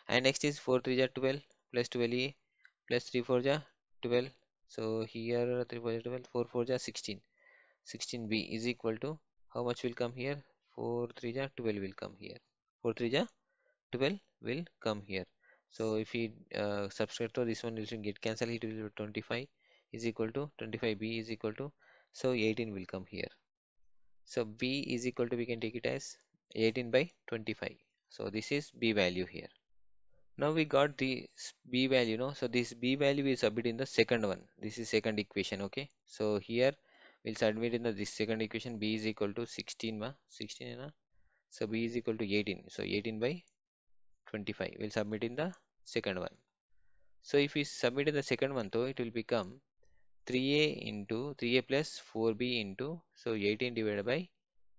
and next is 4 3 ja 12 plus 12 A plus 3 4 ja 12 so here 3 4 ja 12 4 4 ja 16 16 B is equal to how much will come here 4 3 ja 12 will come here 4 3 ja 12 will come here so if we uh, subtract to this one you should get cancelled it will be 25 is equal to 25b is equal to so 18 will come here so b is equal to we can take it as 18 by 25 so this is b value here now we got this b value no so this b value is submitted in the second one this is second equation okay so here we'll submit in the this second equation b is equal to 16 ma 16 na? so b is equal to 18 so 18 by 25 we'll submit in the second one so if we submit in the second one though it will become 3a into 3a plus 4b into so 18 divided by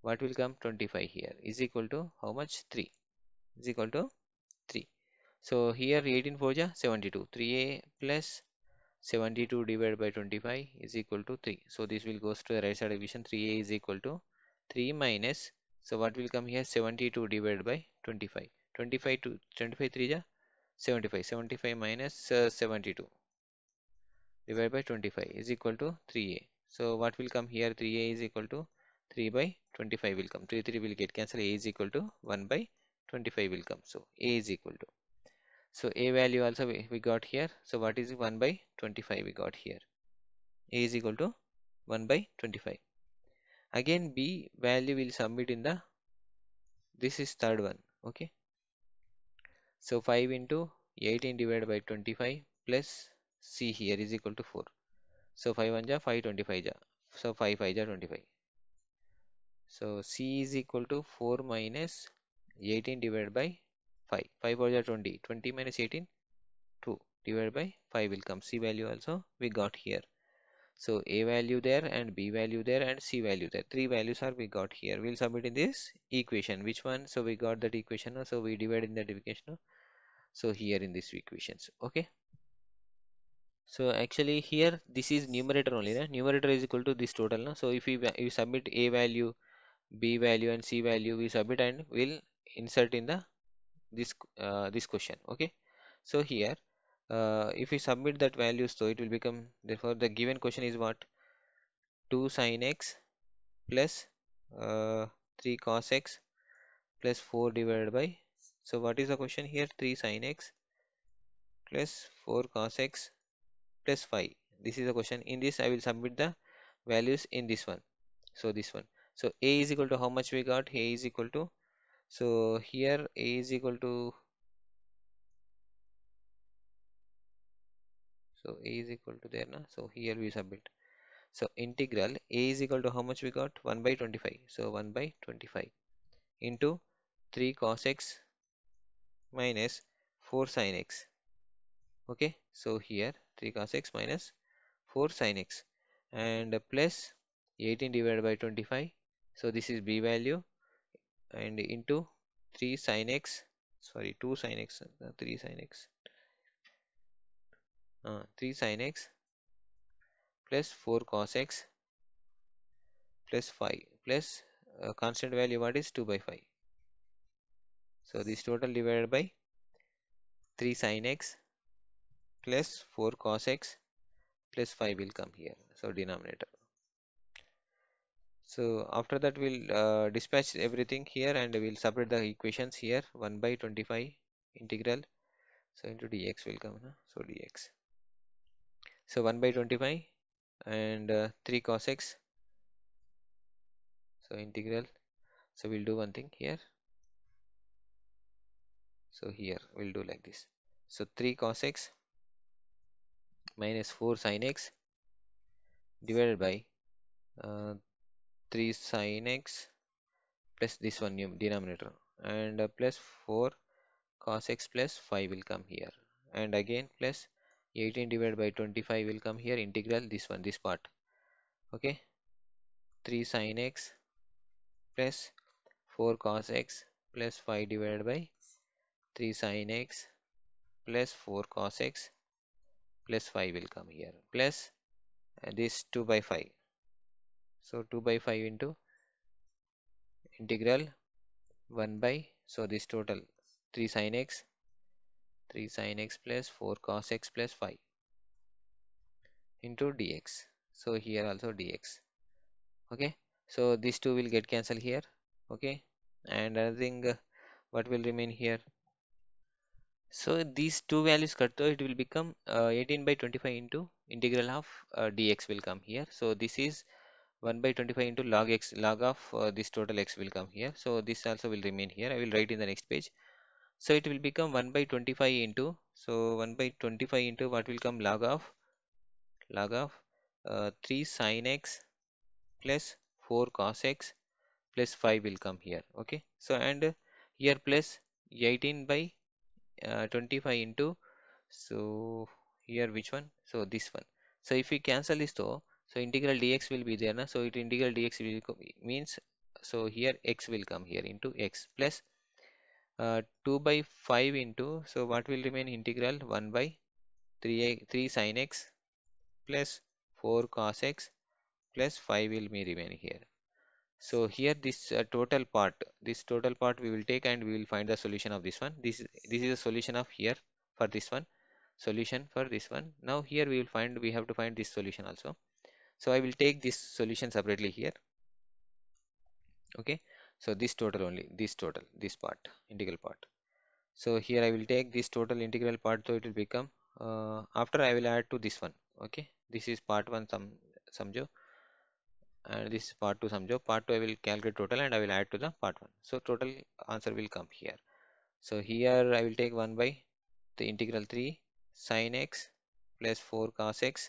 what will come 25 here is equal to how much 3 is equal to 3 so here 18 for 72 3a plus 72 divided by 25 is equal to 3 so this will goes to the right side division 3a is equal to 3 minus so what will come here 72 divided by 25 25 to 25 3 ja 75 75 minus, uh, 72 divided by 25 is equal to 3a so what will come here 3a is equal to 3 by 25 will come 3 3 will get cancelled a is equal to 1 by 25 will come so a is equal to so a value also we, we got here so what is 1 by 25 we got here a is equal to 1 by 25 again b value will submit in the this is third one okay so 5 into 18 divided by 25 plus C here is equal to 4. So 5 1 ja 5 25 ja. So 5 5 ja 25. So C is equal to 4 minus 18 divided by 5. 5 4 ja 20. 20 minus 18 2 divided by 5 will come. C value also we got here. So A value there and B value there and C value there. Three values are we got here. We'll submit in this equation. Which one? So we got that equation. So we divided in that equation. So here in this equations. Okay. So actually here this is numerator only. Right? Numerator is equal to this total. So if we, we submit a value, b value and c value we submit and we'll insert in the this uh, this question. Okay. So here uh, if we submit that value so it will become therefore the given question is what 2 sine x plus uh, 3 cos x plus 4 divided by so what is the question here 3 sine x plus 4 cos x plus 5 this is the question in this i will submit the values in this one so this one so a is equal to how much we got a is equal to so here a is equal to so a is equal to there na? so here we submit so integral a is equal to how much we got 1 by 25 so 1 by 25 into 3 cos x minus 4 sin x okay so here 3 cos x minus 4 sin x and plus 18 divided by 25 so this is b value and into 3 sin x sorry 2 sin x uh, 3 sin x uh, 3 sin x plus 4 cos x plus 5 plus uh, constant value what is 2 by 5 so this total divided by 3 sin x plus 4 cos x plus 5 will come here so denominator so after that we'll uh, dispatch everything here and we'll separate the equations here 1 by 25 integral so into dx will come so dx so 1 by 25 and uh, 3 cos x so integral so we'll do one thing here so here we'll do like this so 3 cos x minus 4 sine x divided by uh, 3 sine x plus this one denominator and uh, plus 4 cos x plus 5 will come here and again plus 18 divided by 25 will come here integral this one this part okay 3 sine x plus 4 cos x plus 5 divided by 3 sine x plus 4 cos x plus 5 will come here plus uh, this 2 by 5 so 2 by 5 into integral 1 by so this total 3 sine x 3 sine x plus 4 cos x plus 5 into dx so here also dx okay so these two will get cancelled here okay and another thing uh, what will remain here so these two values cut it will become uh, 18 by 25 into integral of uh, dx will come here. So this is 1 by 25 into log x log of uh, this total x will come here. So this also will remain here. I will write in the next page. So it will become 1 by 25 into so 1 by 25 into what will come log of log of uh, 3 sine x plus 4 cos x plus 5 will come here. Okay. So and here plus 18 by uh, 25 into so here which one so this one so if we cancel this though so integral dx will be there na? so it integral dx will means so here x will come here into x plus uh, 2 by 5 into so what will remain integral 1 by 3 3 sine x plus 4 cos x plus 5 will be remain here so here this uh, total part this total part we will take and we will find the solution of this one this this is a solution of here for this one solution for this one now here we will find we have to find this solution also so i will take this solution separately here okay so this total only this total this part integral part so here i will take this total integral part so it will become uh, after i will add to this one okay this is part one some samjo and this part 2 sum job part 2 I will calculate total and I will add to the part 1 so total answer will come here so here I will take 1 by the integral 3 sine x plus 4 cos x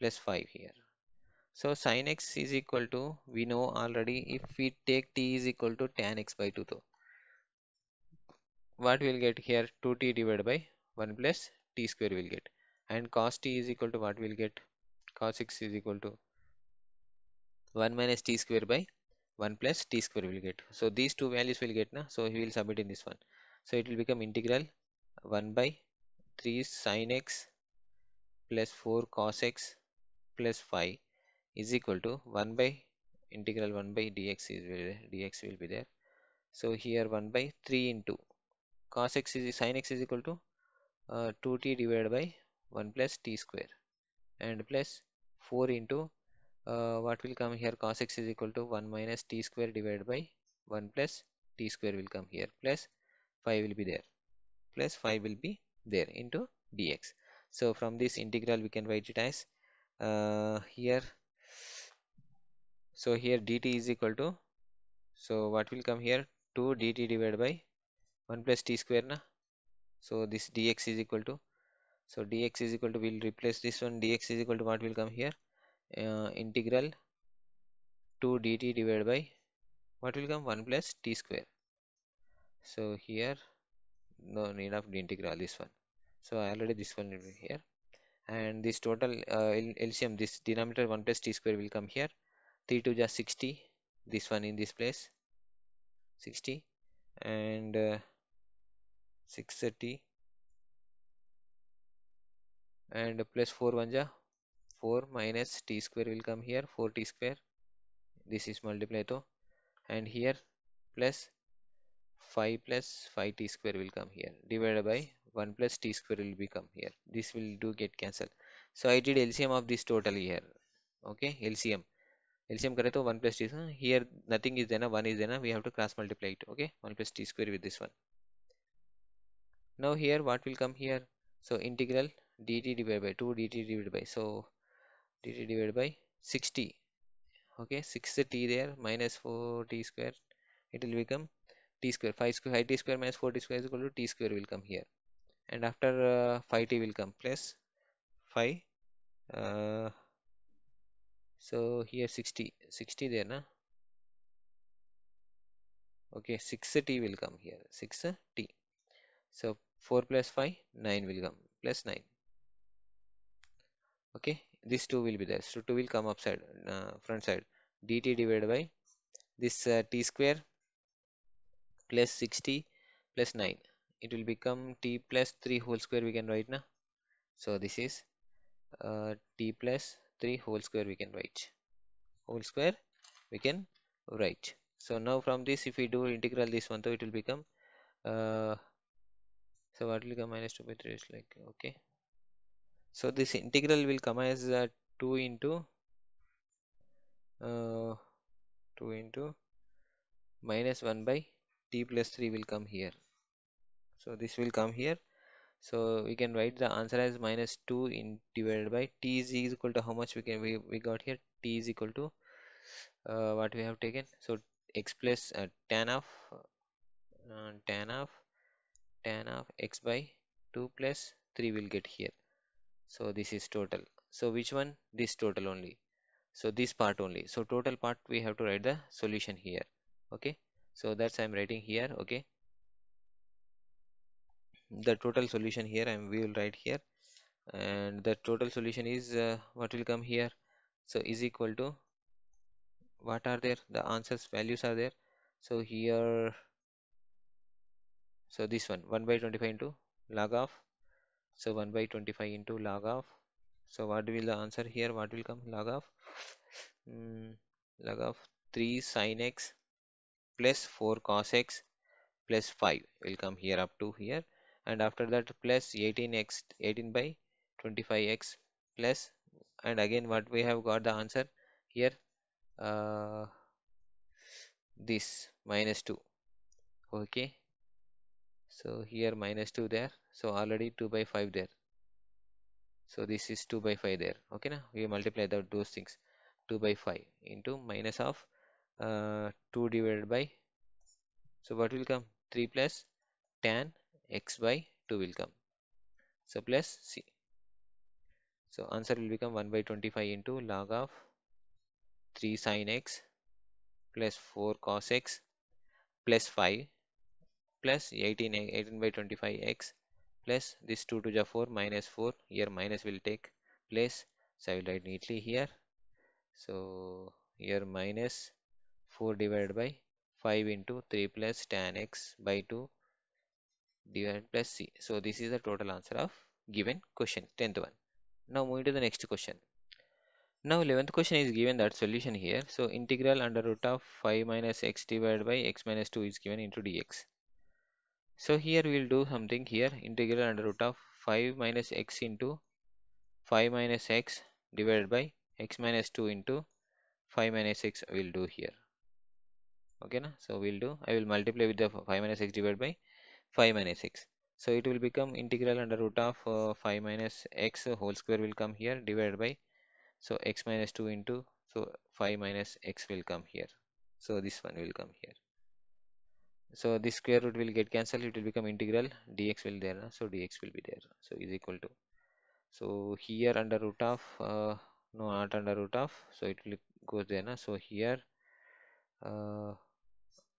plus 5 here so sine x is equal to we know already if we take t is equal to tan x by 2 though what we'll get here 2t divided by 1 plus t square will get and cos t is equal to what we'll get cos x is equal to 1 minus t square by 1 plus t square will get so these two values will get now so he will submit in this one so it will become integral 1 by 3 sine x plus 4 cos x plus 5 is equal to 1 by integral 1 by dx is will dx will be there so here 1 by 3 into cos x is sin x is equal to uh, 2t divided by 1 plus t square and plus 4 into uh, what will come here cos x is equal to 1 minus t square divided by 1 plus t square will come here plus 5 will be there plus 5 will be there into dx so from this integral we can write it as uh, here so here dt is equal to so what will come here 2 dt divided by 1 plus t square na so this dx is equal to so dx is equal to we'll replace this one dx is equal to what will come here uh, integral 2 dt divided by what will come 1 plus t square so here no need of the integral this one so I already this one will be here and this total uh, LCM this denominator 1 plus t square will come here 3 to just 60 this one in this place 60 and uh, 630 and plus 4 1 ja 4 minus t square will come here 4t square this is multiply to and here plus 5 plus 5t square will come here divided by 1 plus t square will become here this will do get cancelled so I did LCM of this total here okay LCM LCM करे तो 1 plus t square here nothing is there 1 is there we have to cross multiply it okay 1 plus t square with this one now here what will come here so integral dt divided by 2 dt divided by so dt divided by 60 okay 6 t there minus 4 t square it will become t square 5 square 5t square minus 4t square is equal to t square will come here and after uh, 5t will come plus 5 uh, so here 60 60 there na okay 6t will come here 6t so 4 plus 5 9 will come plus 9 okay this 2 will be there so 2 will come upside uh, front side dt divided by this uh, t square plus 60 plus 9 it will become t plus 3 whole square we can write now so this is uh, t plus 3 whole square we can write whole square we can write so now from this if we do integral this one though it will become uh, so what will come minus 2 by 3 is like okay so this integral will come as uh, 2 into uh, 2 into minus 1 by t plus 3 will come here so this will come here so we can write the answer as minus 2 in divided by t is equal to how much we can we, we got here t is equal to uh, what we have taken so x plus uh, tan of uh, tan of tan of x by 2 plus 3 will get here so this is total so which one this total only so this part only so total part we have to write the solution here okay so that's i'm writing here okay the total solution here i'm we will write here and the total solution is uh, what will come here so is equal to what are there the answers values are there so here so this one 1 by 25 into log of so 1 by 25 into log of so what will the answer here what will come log of mm, log of 3 sin x plus 4 cos x plus 5 will come here up to here and after that plus 18x 18 by 25x plus and again what we have got the answer here uh, this minus 2 okay so here minus 2 there so already 2 by 5 there so this is 2 by 5 there okay now we multiply that those things 2 by 5 into minus of uh, 2 divided by so what will come 3 plus tan x by 2 will come so plus c so answer will become 1 by 25 into log of 3 sine x plus 4 cos x plus 5 plus 18, 18 by 25x plus this 2 to the 4 minus 4 here minus will take place so I will write neatly here so here minus 4 divided by 5 into 3 plus tan x by 2 divided plus c so this is the total answer of given question 10th one now moving to the next question now 11th question is given that solution here so integral under root of 5 minus x divided by x minus 2 is given into dx so here we'll do something here integral under root of 5 minus x into 5 minus x divided by x minus 2 into 5 minus x we'll do here. Okay, na? so we'll do I will multiply with the 5 minus x divided by 5 minus x. So it will become integral under root of uh, 5 minus x whole square will come here divided by so x minus 2 into so 5 minus x will come here. So this one will come here so this square root will get cancelled it will become integral dx will there so dx will be there so is equal to so here under root of uh, no not under root of so it will go there so here uh,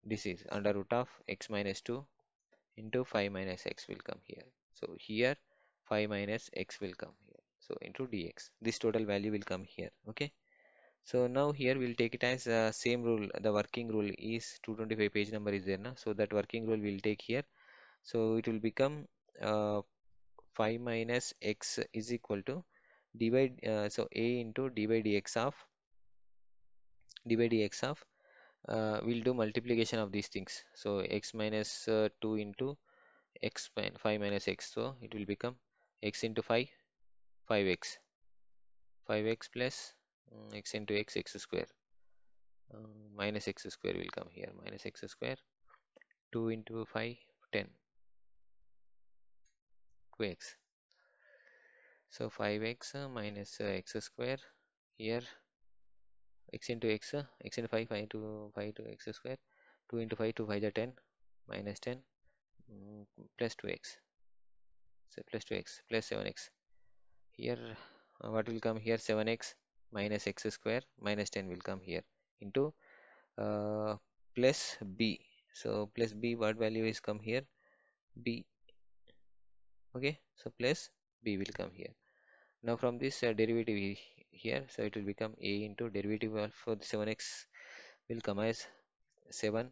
this is under root of x minus 2 into 5 minus x will come here so here 5 minus x will come here so into dx this total value will come here okay so now here we'll take it as uh, same rule the working rule is 225 page number is there now so that working rule we'll take here so it will become uh, 5 minus x is equal to d by uh, so a into d by dx of d by dx of uh, we'll do multiplication of these things so x minus, uh, 2 into x 5 minus x so it will become x into 5 5x 5x plus Mm, x into x x square mm, minus x square will come here minus x square 2 into 5 10 2x so 5x minus uh, x square here x into x x into 5 5 into 5 to x square 2 into 5 2 5 is 10 minus 10 mm, plus 2x so plus 2x plus 7x here uh, what will come here 7x minus x square minus 10 will come here into uh, plus b so plus b what value is come here b okay so plus b will come here now from this uh, derivative here so it will become a into derivative of 7x will come as 7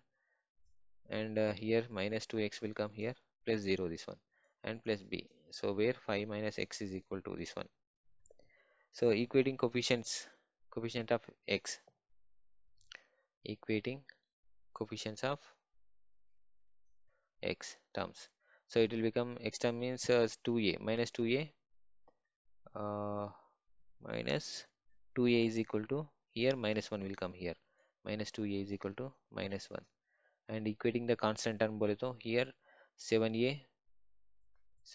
and uh, here minus 2x will come here plus 0 this one and plus b so where 5 minus x is equal to this one so equating coefficients coefficient of x equating coefficients of x terms so it will become x term means 2a uh, minus 2a uh, minus 2a is equal to here minus 1 will come here minus 2a is equal to minus 1 and equating the constant term bole here 7a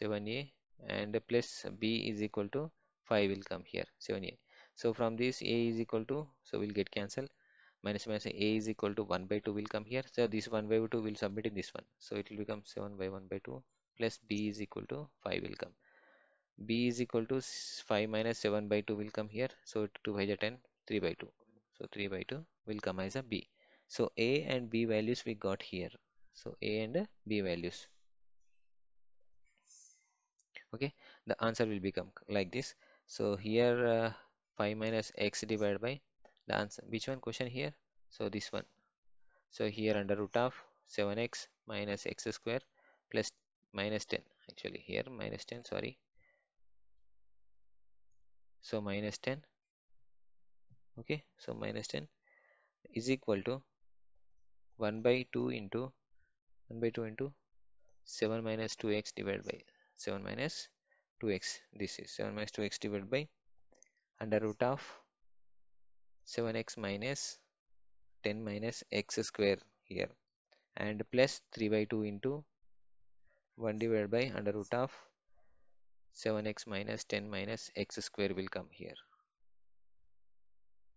7a and plus b is equal to 5 will come here 7a so from this a is equal to so we will get cancelled minus minus a is equal to 1 by 2 will come here so this 1 by 2 will submit in this one so it will become 7 by 1 by 2 plus b is equal to 5 will come b is equal to 5 minus 7 by 2 will come here so 2 by 10 3 by 2 so 3 by 2 will come as a b so a and b values we got here so a and b values okay the answer will become like this so here uh, 5 minus x divided by the answer which one question here so this one so here under root of 7x minus x square plus minus 10 actually here minus 10 sorry so minus 10 okay so minus 10 is equal to 1 by 2 into 1 by 2 into 7 minus 2x divided by 7 minus 2x this is 7 minus 2x divided by under root of 7x minus 10 minus x square here and plus 3 by 2 into 1 divided by under root of 7x minus 10 minus x square will come here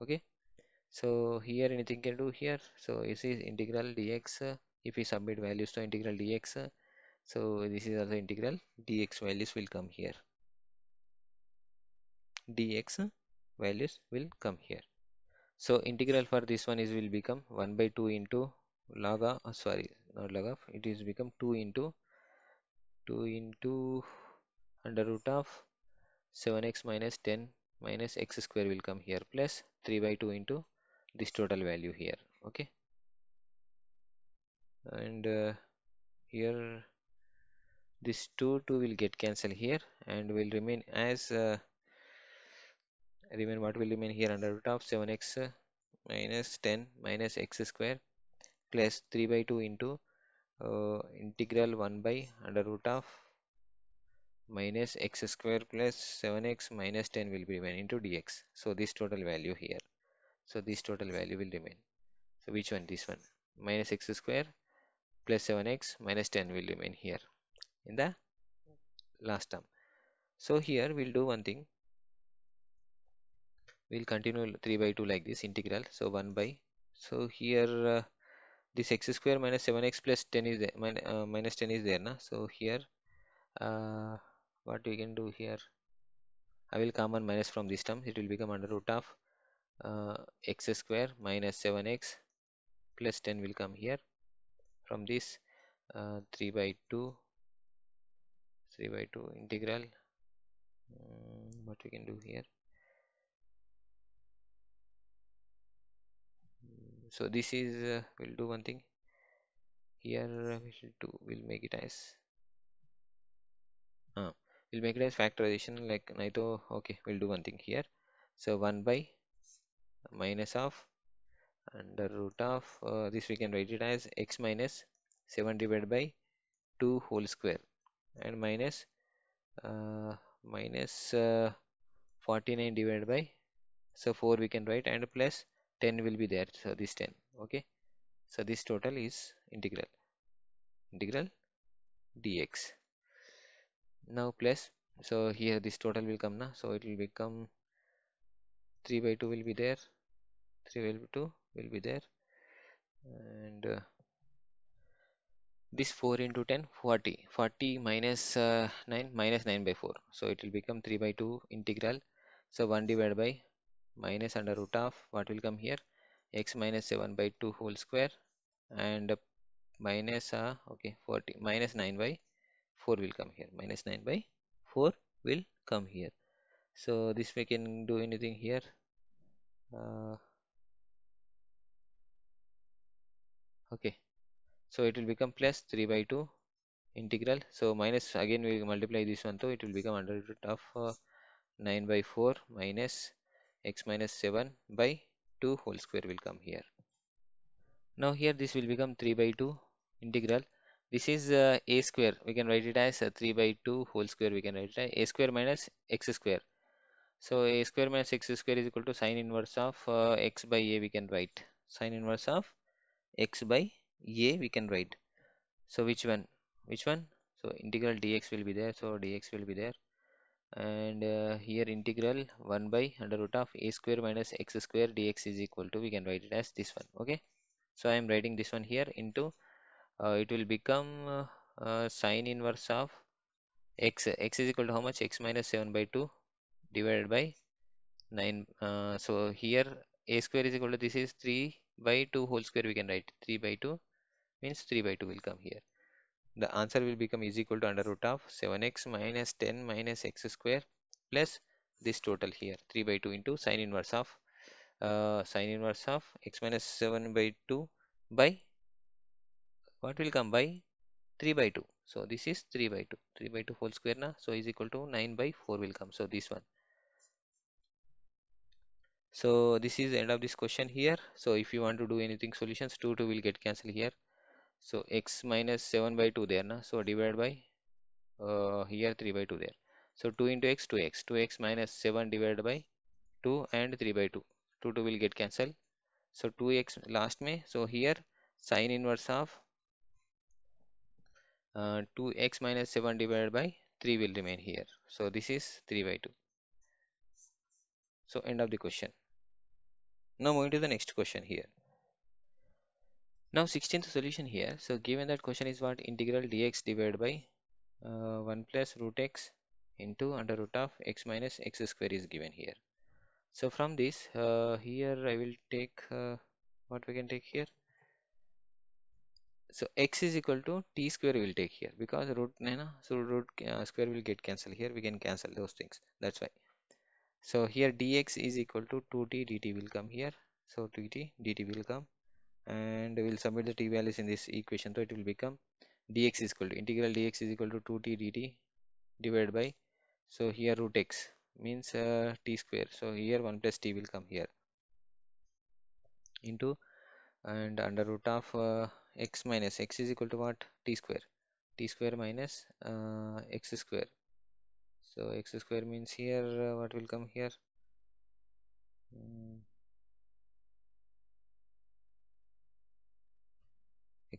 okay so here anything can do here so this is integral dx uh, if we submit values to integral dx uh, so this is also integral dx values will come here. dx values will come here. So integral for this one is will become 1 by 2 into log of, oh sorry not log of it is become 2 into 2 into under root of 7x minus 10 minus x square will come here plus 3 by 2 into this total value here okay and uh, here this 2 2 will get cancelled here and will remain as uh, remain what will remain here under root of 7x uh, minus 10 minus x square plus 3 by 2 into uh, integral 1 by under root of minus x square plus 7x minus 10 will be remain into dx so this total value here so this total value will remain so which one this one minus x square plus 7x minus 10 will remain here in the last term so here we'll do one thing we'll continue 3 by 2 like this integral so 1 by so here uh, this x square minus 7x plus 10 is there, min uh, minus 10 is there na? so here uh, what we can do here I will common minus from this term it will become under root of uh, x square minus 7x plus 10 will come here from this uh, 3 by 2 3 by 2 integral um, what we can do here mm, so this is uh, we'll do one thing here uh, we should do we'll make it as uh, we'll make it as factorization like Naito okay we'll do one thing here so 1 by minus of under root of uh, this we can write it as x minus 7 divided by 2 whole square and minus, uh, minus, uh, 49 divided by so 4 we can write and plus 10 will be there so this 10 okay so this total is integral integral dx now plus so here this total will come now so it will become 3 by 2 will be there 3 by 2 will be there and uh, this 4 into 10 40 40 minus, uh, 9 minus 9 by 4 so it will become 3 by 2 integral so 1 divided by minus under root of what will come here x minus 7 by 2 whole square and minus uh, okay 40 minus 9 by 4 will come here minus 9 by 4 will come here so this we can do anything here uh, okay so it will become plus 3 by 2 integral so minus again we will multiply this one so it will become under root of uh, 9 by 4 minus x minus 7 by 2 whole square will come here now here this will become 3 by 2 integral this is uh, a square we can write it as uh, 3 by 2 whole square we can write it as a square minus x square so a square minus x square is equal to sine inverse of uh, x by a we can write sine inverse of x by a we can write so which one which one so integral dx will be there so dx will be there and uh, here integral 1 by under root of a square minus x square dx is equal to we can write it as this one okay so i am writing this one here into uh, it will become uh, uh sine inverse of x x is equal to how much x minus 7 by 2 divided by 9 uh, so here a square is equal to this is 3 by 2 whole square we can write 3 by 2 means 3 by 2 will come here the answer will become is equal to under root of 7x minus 10 minus x square plus this total here 3 by 2 into sine inverse of uh, sine inverse of x minus 7 by 2 by what will come by 3 by 2 so this is 3 by 2 3 by 2 whole square na so is equal to 9 by 4 will come so this one so this is end of this question here so if you want to do anything solutions 2 2 will get cancelled here so x minus 7 by 2 there na? so divided by uh, here 3 by 2 there so 2 into x 2x 2x minus 7 divided by 2 and 3 by 2 2 2 will get cancelled so 2x last may so here sine inverse of uh, 2x minus 7 divided by 3 will remain here so this is 3 by 2 so end of the question now moving to the next question here now 16th solution here. So given that question is what integral dx divided by uh, 1 plus root x into under root of x minus x square is given here. So from this uh, here I will take uh, what we can take here. So x is equal to t square we will take here because root you know, so root uh, square will get cancelled here we can cancel those things that's why. So here dx is equal to 2t dt will come here so 2t dt will come and we'll submit the t values in this equation so it will become dx is equal to integral dx is equal to 2t dt divided by so here root x means uh, t square so here 1 plus t will come here into and under root of uh, x minus x is equal to what t square t square minus uh, x square so x square means here uh, what will come here mm.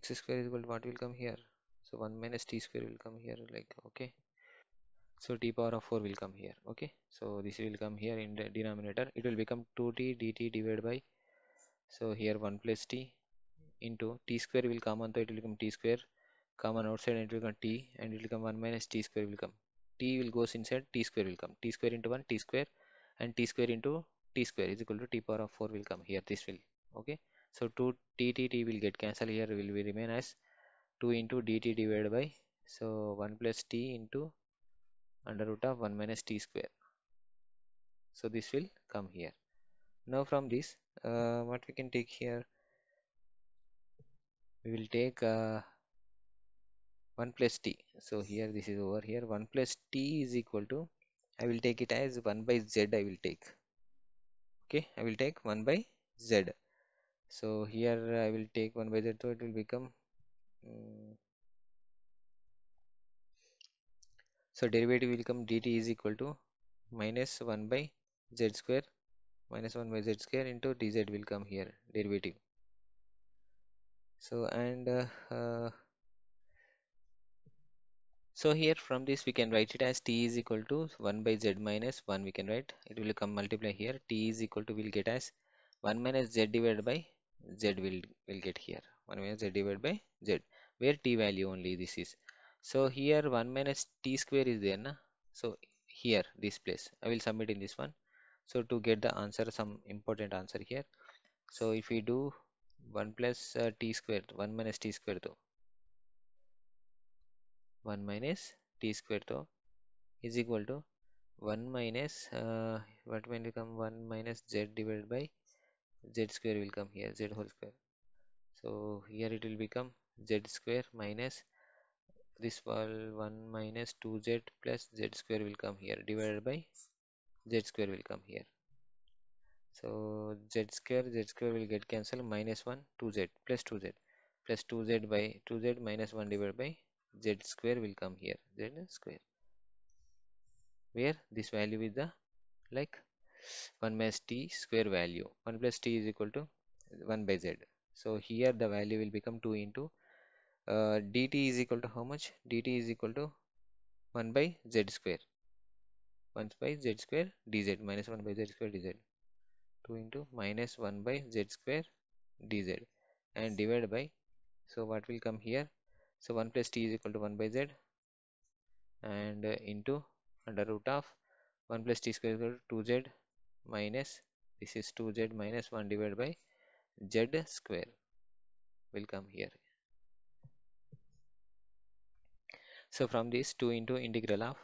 x square is equal to what will come here so 1 minus t square will come here like okay so t power of 4 will come here okay so this will come here in the denominator it will become 2t dt divided by so here 1 plus t into t square will come on so it will become t square Come on outside and it will become t and it will come 1 minus t square will come t will goes inside t square will come t square into 1 t square and t square into t square is equal to t power of 4 will come here this will okay so 2 ttt will get cancelled here will be remain as 2 into dt divided by so 1 plus t into under root of 1 minus t square. So this will come here. Now from this uh, what we can take here we will take uh, 1 plus t so here this is over here 1 plus t is equal to I will take it as 1 by z I will take okay I will take 1 by z so here I will take one by z so it will become mm, so derivative will come dt is equal to minus 1 by z square minus 1 by z square into dz will come here derivative so and uh, uh, so here from this we can write it as t is equal to 1 by z minus 1 we can write it will come multiply here t is equal to we'll get as 1 minus z divided by z will will get here 1 minus z divided by z where t value only this is so here 1 minus t square is there na so here this place i will submit in this one so to get the answer some important answer here so if we do 1 plus uh, t square 1 minus t square to 1 minus t square to is equal to 1 minus uh, what will become 1 minus z divided by z square will come here z whole square so here it will become z square minus this wall 1 minus 2z plus z square will come here divided by z square will come here so z square z square will get cancelled minus 1 2z plus 2z plus 2z by 2z minus 1 divided by z square will come here z square where this value is the like 1 minus t square value 1 plus t is equal to 1 by z so here the value will become 2 into uh, dt is equal to how much dt is equal to 1 by z square 1 by z square dz minus 1 by z square dz 2 into minus 1 by z square dz and divided by so what will come here so 1 plus t is equal to 1 by z and uh, into under root of 1 plus t square is equal to 2z minus this is 2z minus 1 divided by z square will come here so from this 2 into integral of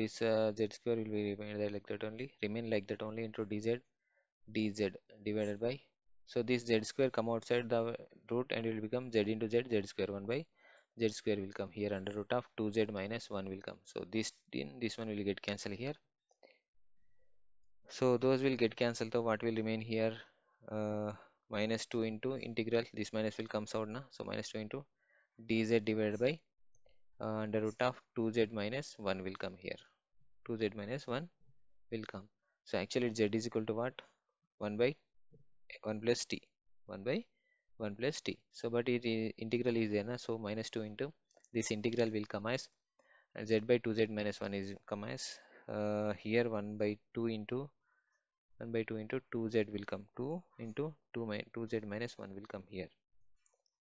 this uh, z square will be remain like that only remain like that only into dz dz divided by so this z square come outside the root and it will become z into z z square 1 by z square will come here under root of 2z minus 1 will come so this in this one will get cancelled here so those will get cancelled so what will remain here uh, minus 2 into integral this minus will comes out now so minus 2 into dz divided by uh, under root of 2z minus 1 will come here 2z minus 1 will come so actually z is equal to what 1 by 1 plus t 1 by 1 plus t so but it is integral is there so minus 2 into this integral will come as z by 2z minus 1 is come as uh, here 1 by 2 into 1 by 2 into 2z will come 2 into 2 my 2z minus 1 will come here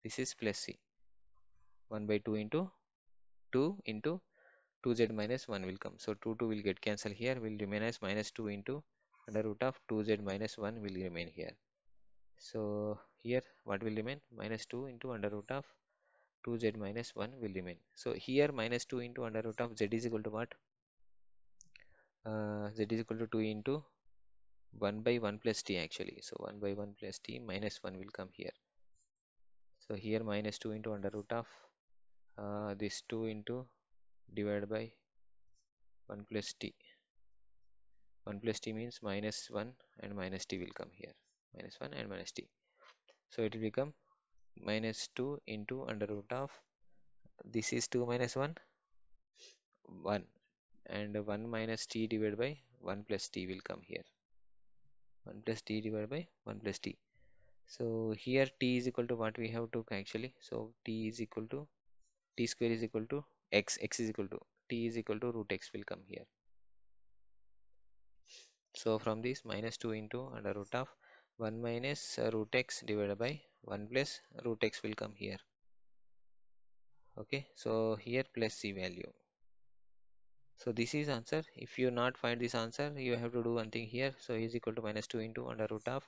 this is plus c 1 by 2 into 2 into 2z minus 1 will come so 2 2 will get cancelled here will remain as minus 2 into under root of 2z minus 1 will remain here so here what will remain minus 2 into under root of 2z minus 1 will remain so here minus 2 into under root of z is equal to what uh, z is equal to 2 into 1 by 1 plus t actually so 1 by 1 plus t minus 1 will come here so here minus 2 into under root of uh, this 2 into divided by 1 plus t 1 plus t means minus 1 and minus t will come here minus 1 and minus t so it will become minus 2 into under root of this is 2 minus 1 1 and 1 minus t divided by 1 plus t will come here 1 plus t divided by 1 plus t so here t is equal to what we have took actually so t is equal to t square is equal to x x is equal to t is equal to root x will come here so from this minus 2 into under root of 1 minus root x divided by 1 plus root x will come here okay so here plus c value so this is answer if you not find this answer you have to do one thing here so is equal to minus 2 into under root of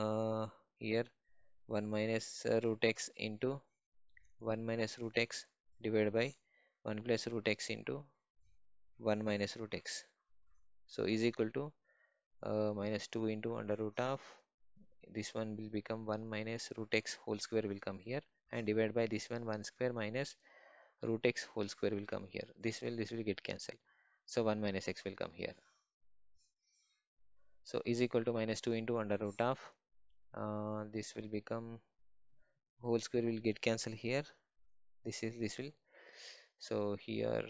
uh, here 1 minus uh, root x into 1 minus root x divided by 1 plus root x into 1 minus root x so is equal to uh, minus 2 into under root of this one will become 1 minus root x whole square will come here and divided by this one 1 square minus root x whole square will come here this will this will get cancelled so 1 minus x will come here so is equal to minus 2 into under root of uh, this will become whole square will get cancelled here this is this will so here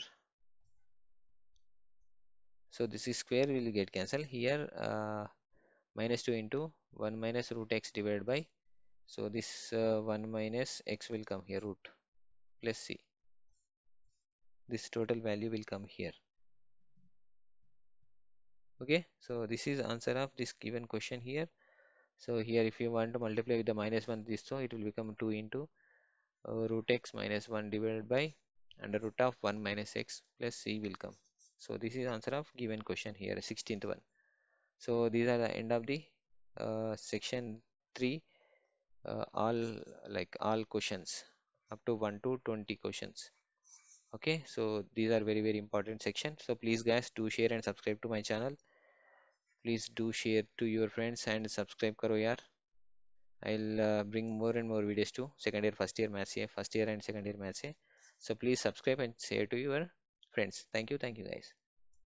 so this is square will get cancelled here uh, minus 2 into 1 minus root x divided by so this uh, 1 minus x will come here root plus c this total value will come here okay so this is answer of this given question here so here if you want to multiply with the minus 1 this so it will become 2 into uh, root x minus 1 divided by under root of 1 minus x plus c will come so this is answer of given question here 16th one so these are the end of the uh, section 3 uh, all like all questions up to 1 to 20 questions okay so these are very very important section so please guys do share and subscribe to my channel please do share to your friends and subscribe karo yaar i'll uh, bring more and more videos to second year first year maths first year and second year maths so please subscribe and share to your friends thank you thank you guys